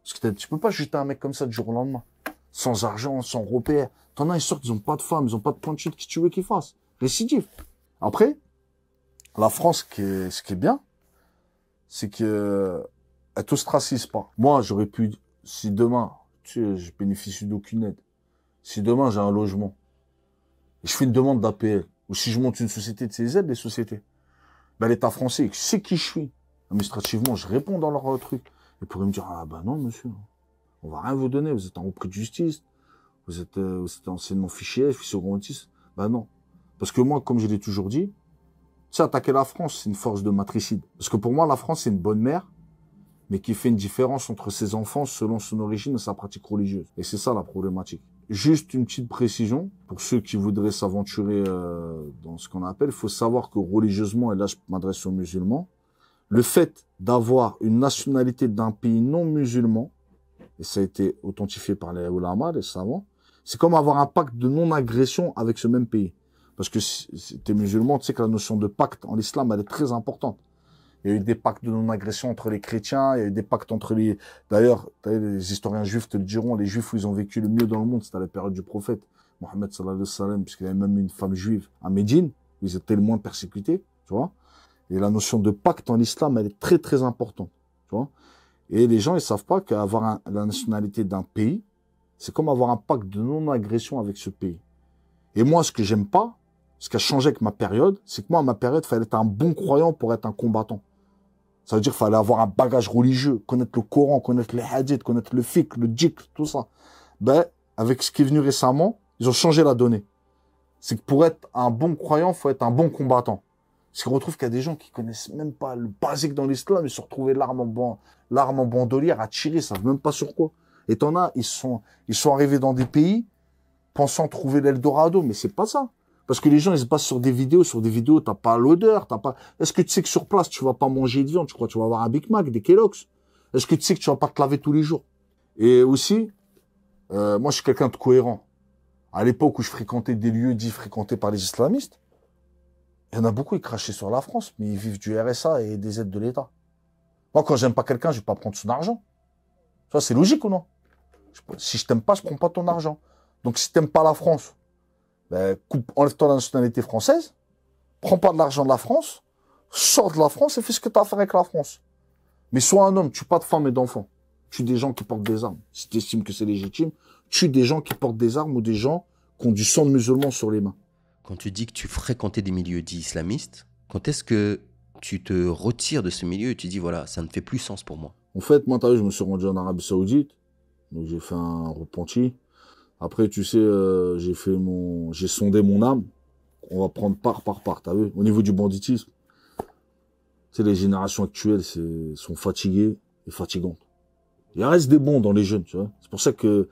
Parce que tu peux pas jeter un mec comme ça du jour au lendemain. Sans argent, sans repère. T'en as, ils sortent, ils ont pas de femme, ils ont pas de point de chute, qui tu veux qu'ils fassent. Récidive. Après, la France, qui ce qui est bien, c'est que, elle t'ostracise pas. Moi, j'aurais pu, si demain, je bénéficie d'aucune aide. Si demain j'ai un logement, et je fais une demande d'APL, ou si je monte une société de ces aides, les sociétés, ben, l'État français, sait qui je suis. Administrativement, je réponds dans leur euh, truc. Ils pourraient me dire, ah ben non, monsieur, on va rien vous donner, vous êtes en repris de justice, vous êtes, euh, vous êtes anciennement fichier, fils Ben bah non. Parce que moi, comme je l'ai toujours dit, tu sais, attaquer la France, c'est une force de matricide. Parce que pour moi, la France, c'est une bonne mère, mais qui fait une différence entre ses enfants selon son origine et sa pratique religieuse. Et c'est ça la problématique. Juste une petite précision pour ceux qui voudraient s'aventurer euh, dans ce qu'on appelle, il faut savoir que religieusement, et là je m'adresse aux musulmans, le fait d'avoir une nationalité d'un pays non musulman, et ça a été authentifié par les ulama, les savants, c'est comme avoir un pacte de non-agression avec ce même pays. Parce que si es musulman, tu sais que la notion de pacte en islam, elle est très importante. Il y a eu des pactes de non-agression entre les chrétiens, il y a eu des pactes entre les... D'ailleurs, les historiens juifs te le diront, les juifs où ils ont vécu le mieux dans le monde, c'était à la période du prophète, Mohammed sallallahu alayhi avait même une femme juive à Médine, où ils étaient le moins persécutés, tu vois. Et la notion de pacte en islam, elle est très très importante, tu vois. Et les gens, ils savent pas qu'avoir la nationalité d'un pays, c'est comme avoir un pacte de non-agression avec ce pays. Et moi, ce que j'aime pas, ce qui a changé avec ma période, c'est que moi, à ma période, il fallait être un bon croyant pour être un combattant. Ça veut dire qu'il fallait avoir un bagage religieux, connaître le Coran, connaître les hadiths, connaître le fiqh, le djik, tout ça. Ben, avec ce qui est venu récemment, ils ont changé la donnée. C'est que pour être un bon croyant, faut être un bon combattant. Parce qu'on retrouve qu'il y a des gens qui connaissent même pas le basique dans l'islam, ils se retrouvent l'arme en, l'arme en bandolière à tirer, ils savent même pas sur quoi. Et t'en as, ils sont, ils sont arrivés dans des pays pensant trouver l'Eldorado, mais c'est pas ça. Parce que les gens, ils se passent sur des vidéos. Sur des vidéos, t'as pas l'odeur, t'as pas. Est-ce que tu sais que sur place, tu vas pas manger de viande Tu crois que tu vas avoir un Big Mac, des Kellogg's Est-ce que tu sais que tu vas pas te laver tous les jours Et aussi, euh, moi, je suis quelqu'un de cohérent. À l'époque où je fréquentais des lieux dits fréquentés par les islamistes, il y en a beaucoup, ils crachaient sur la France, mais ils vivent du RSA et des aides de l'État. Moi, quand j'aime pas quelqu'un, je vais pas prendre son argent. Ça, c'est logique ou non Si je t'aime pas, je prends pas ton argent. Donc, si t'aimes pas la France, ben, coupe, enlève-toi la nationalité française, prends pas de l'argent de la France, sors de la France et fais ce que tu as à faire avec la France. Mais sois un homme, tu pas de femmes et d'enfants. Tue des gens qui portent des armes, si tu estimes que c'est légitime. tu des gens qui portent des armes ou des gens qui ont du sang de musulman sur les mains. Quand tu dis que tu fréquentais des milieux dits islamistes, quand est-ce que tu te retires de ce milieu et tu dis voilà, ça ne fait plus sens pour moi En fait, moi, je me suis rendu en Arabie Saoudite, donc j'ai fait un repenti. Après, tu sais, euh, j'ai fait mon, j'ai sondé mon âme. On va prendre part par part. Au niveau du banditisme, tu les générations actuelles sont fatiguées et fatigantes. Il reste des bons dans les jeunes, C'est pour ça que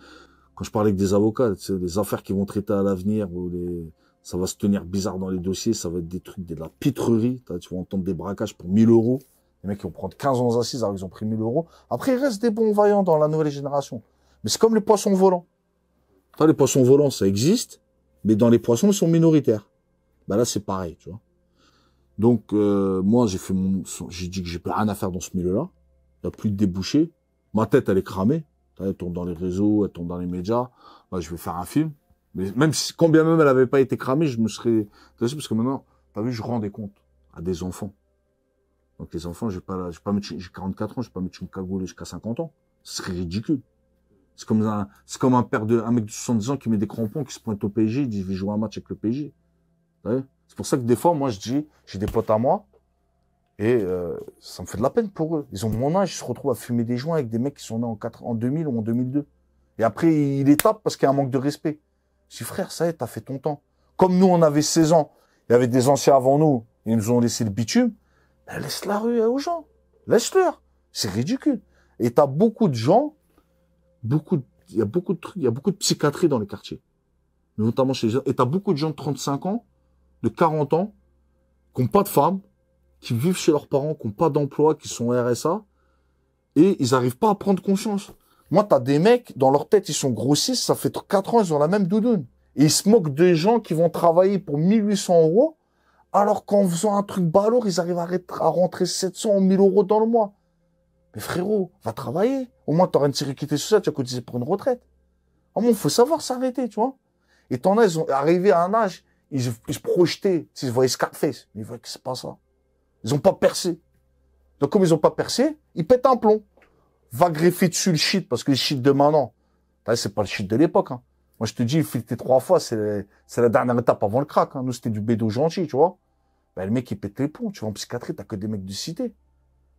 quand je parlais avec des avocats, des affaires qui vont traiter à l'avenir, les, ça va se tenir bizarre dans les dossiers, ça va être des trucs de la pitrerie. Tu vas entendre des braquages pour 1000 euros. Les mecs, qui vont prendre 15 ans assises alors qu'ils ont pris 1000 euros. Après, il reste des bons vaillants dans la nouvelle génération. Mais c'est comme les poissons volants les poissons volants, ça existe, mais dans les poissons, ils sont minoritaires. Bah là, c'est pareil, tu vois. Donc, euh, moi, j'ai fait mon, j'ai dit que j'ai plus rien à faire dans ce milieu-là. Il n'y a plus de débouchés. Ma tête, elle est cramée. Elle tombe dans les réseaux, elle tombe dans les médias. Bah je vais faire un film. Mais même si, combien même elle avait pas été cramée, je me serais, parce que maintenant, t'as vu, je rends des comptes à des enfants. Donc, les enfants, j'ai pas, j'ai pas, j'ai 44 ans, j'ai pas me une cagoule jusqu'à 50 ans. Ce serait ridicule. C'est comme un, c'est comme un père de, un mec de 70 ans qui met des crampons, qui se pointe au PSG, il dit, je vais jouer un match avec le PSG. C'est pour ça que des fois, moi, je dis, j'ai des potes à moi, et euh, ça me fait de la peine pour eux. Ils ont mon âge, ils se retrouvent à fumer des joints avec des mecs qui sont nés en, 4, en 2000 ou en 2002. Et après, ils les tapent parce qu'il y a un manque de respect. Je dis, frère, ça y est, t'as fait ton temps. Comme nous, on avait 16 ans, il y avait des anciens avant nous, ils nous ont laissé le bitume, ben, laisse la rue aux gens. Laisse-leur. C'est ridicule. Et t'as beaucoup de gens beaucoup il y a beaucoup de trucs, il y a beaucoup de psychiatrie dans les quartiers. Notamment chez les gens. Et t'as beaucoup de gens de 35 ans, de 40 ans, qui n'ont pas de femme, qui vivent chez leurs parents, qui n'ont pas d'emploi, qui sont RSA, et ils n'arrivent pas à prendre conscience. Moi, t'as des mecs, dans leur tête, ils sont grossistes, ça fait 4 ans, ils ont la même doudoune. Et ils se moquent des gens qui vont travailler pour 1800 euros, alors qu'en faisant un truc balourd, ils arrivent à, rentrer 700 ou 1000 euros dans le mois. Mais frérot, va travailler. Au moins, tu t'auras une sécurité ça, tu as cotisé pour une retraite. Au ah moins, faut savoir s'arrêter, tu vois. Et t'en as, ils ont arrivé à un âge, ils, se projetaient, ils voyaient Scarface. Mais ils voient que c'est pas ça. Ils ont pas percé. Donc, comme ils ont pas percé, ils pètent un plomb. Va greffer dessus le shit, parce que le shit de maintenant, c'est pas le shit de l'époque, hein. Moi, je te dis, filter trois fois, c'est la dernière étape avant le crack. Hein. Nous, c'était du bédo gentil, tu vois. Ben, le mec, il pète les plombs. Tu vois. en psychiatrie, t'as que des mecs de cité.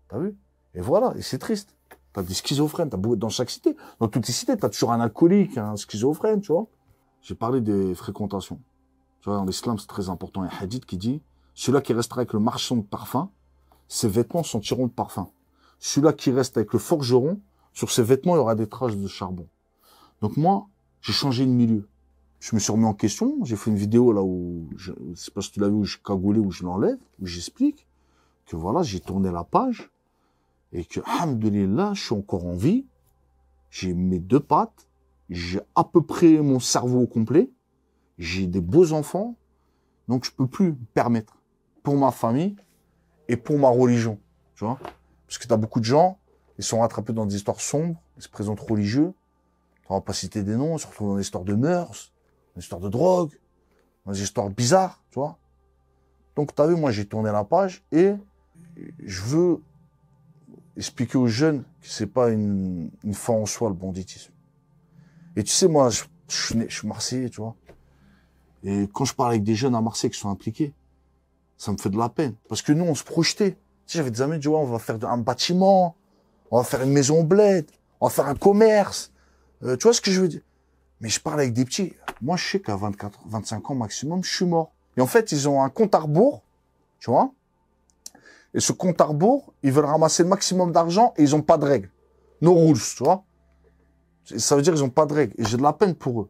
T'as vu et voilà, et c'est triste. T'as des schizophrènes, t'as beau être dans chaque cité. Dans toutes les cités, t'as toujours un alcoolique, un schizophrène, tu vois. J'ai parlé des fréquentations. Tu vois, dans l'islam, c'est très important. Il y a un hadith qui dit, celui-là qui restera avec le marchand de parfum, ses vêtements sentiront de parfum. Celui-là qui reste avec le forgeron, sur ses vêtements, il y aura des traces de charbon. Donc moi, j'ai changé de milieu. Je me suis remis en question. J'ai fait une vidéo là où, je, je sais pas si tu l'as vu, où je cagoulais, où je l'enlève, où j'explique que voilà, j'ai tourné la page et que, alhamdoulilah, je suis encore en vie, j'ai mes deux pattes, j'ai à peu près mon cerveau complet, j'ai des beaux enfants, donc je peux plus me permettre pour ma famille et pour ma religion, tu vois. Parce que tu as beaucoup de gens, ils sont rattrapés dans des histoires sombres, ils se présentent religieux, on va pas citer des noms, surtout dans des histoires de mœurs, dans des histoires de drogue, dans des histoires bizarres, tu Donc, tu as vu, moi, j'ai tourné la page et je veux expliquer aux jeunes que c'est pas une, une fin en soi le banditisme. Et tu sais, moi, je, je, suis marseillais, tu vois. Et quand je parle avec des jeunes à Marseille qui sont impliqués, ça me fait de la peine. Parce que nous, on se projetait. Tu sais, j'avais des amis tu vois, on va faire un bâtiment, on va faire une maison bled, on va faire un commerce. Euh, tu vois ce que je veux dire Mais je parle avec des petits. Moi, je sais qu'à 24, 25 ans maximum, je suis mort. Et en fait, ils ont un compte à rebours, tu vois et ce compte à rebours, ils veulent ramasser le maximum d'argent et ils n'ont pas de règles. No rules, tu vois. Ça veut dire qu'ils n'ont pas de règles. Et j'ai de la peine pour eux.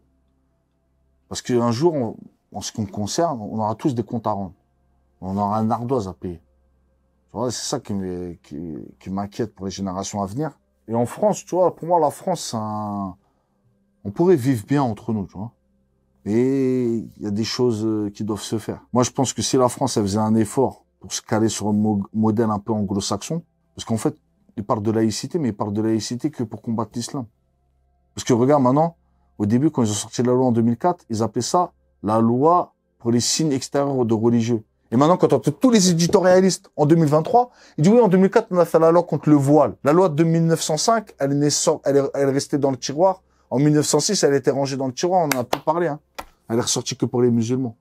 Parce qu'un jour, en ce qui me concerne, on aura tous des comptes à rendre. On aura un ardoise à payer. Tu vois, c'est ça qui, qui, m'inquiète pour les générations à venir. Et en France, tu vois, pour moi, la France, on pourrait vivre bien entre nous, tu vois. Mais il y a des choses euh, qui doivent se faire. Moi, je pense que si la France, elle faisait un effort pour se caler sur un modèle un peu anglo-saxon. Parce qu'en fait, ils parlent de laïcité, mais ils parlent de laïcité que pour combattre l'islam. Parce que regarde maintenant, au début, quand ils ont sorti la loi en 2004, ils appelaient ça la loi pour les signes extérieurs de religieux. Et maintenant, quand on entend tous les éditorialistes en 2023, ils disent oui, en 2004, on a fait la loi contre le voile. La loi de 1905, elle est, restée dans le tiroir. En 1906, elle était rangée dans le tiroir, on en a plus parlé. Hein. Elle est ressortie que pour les musulmans.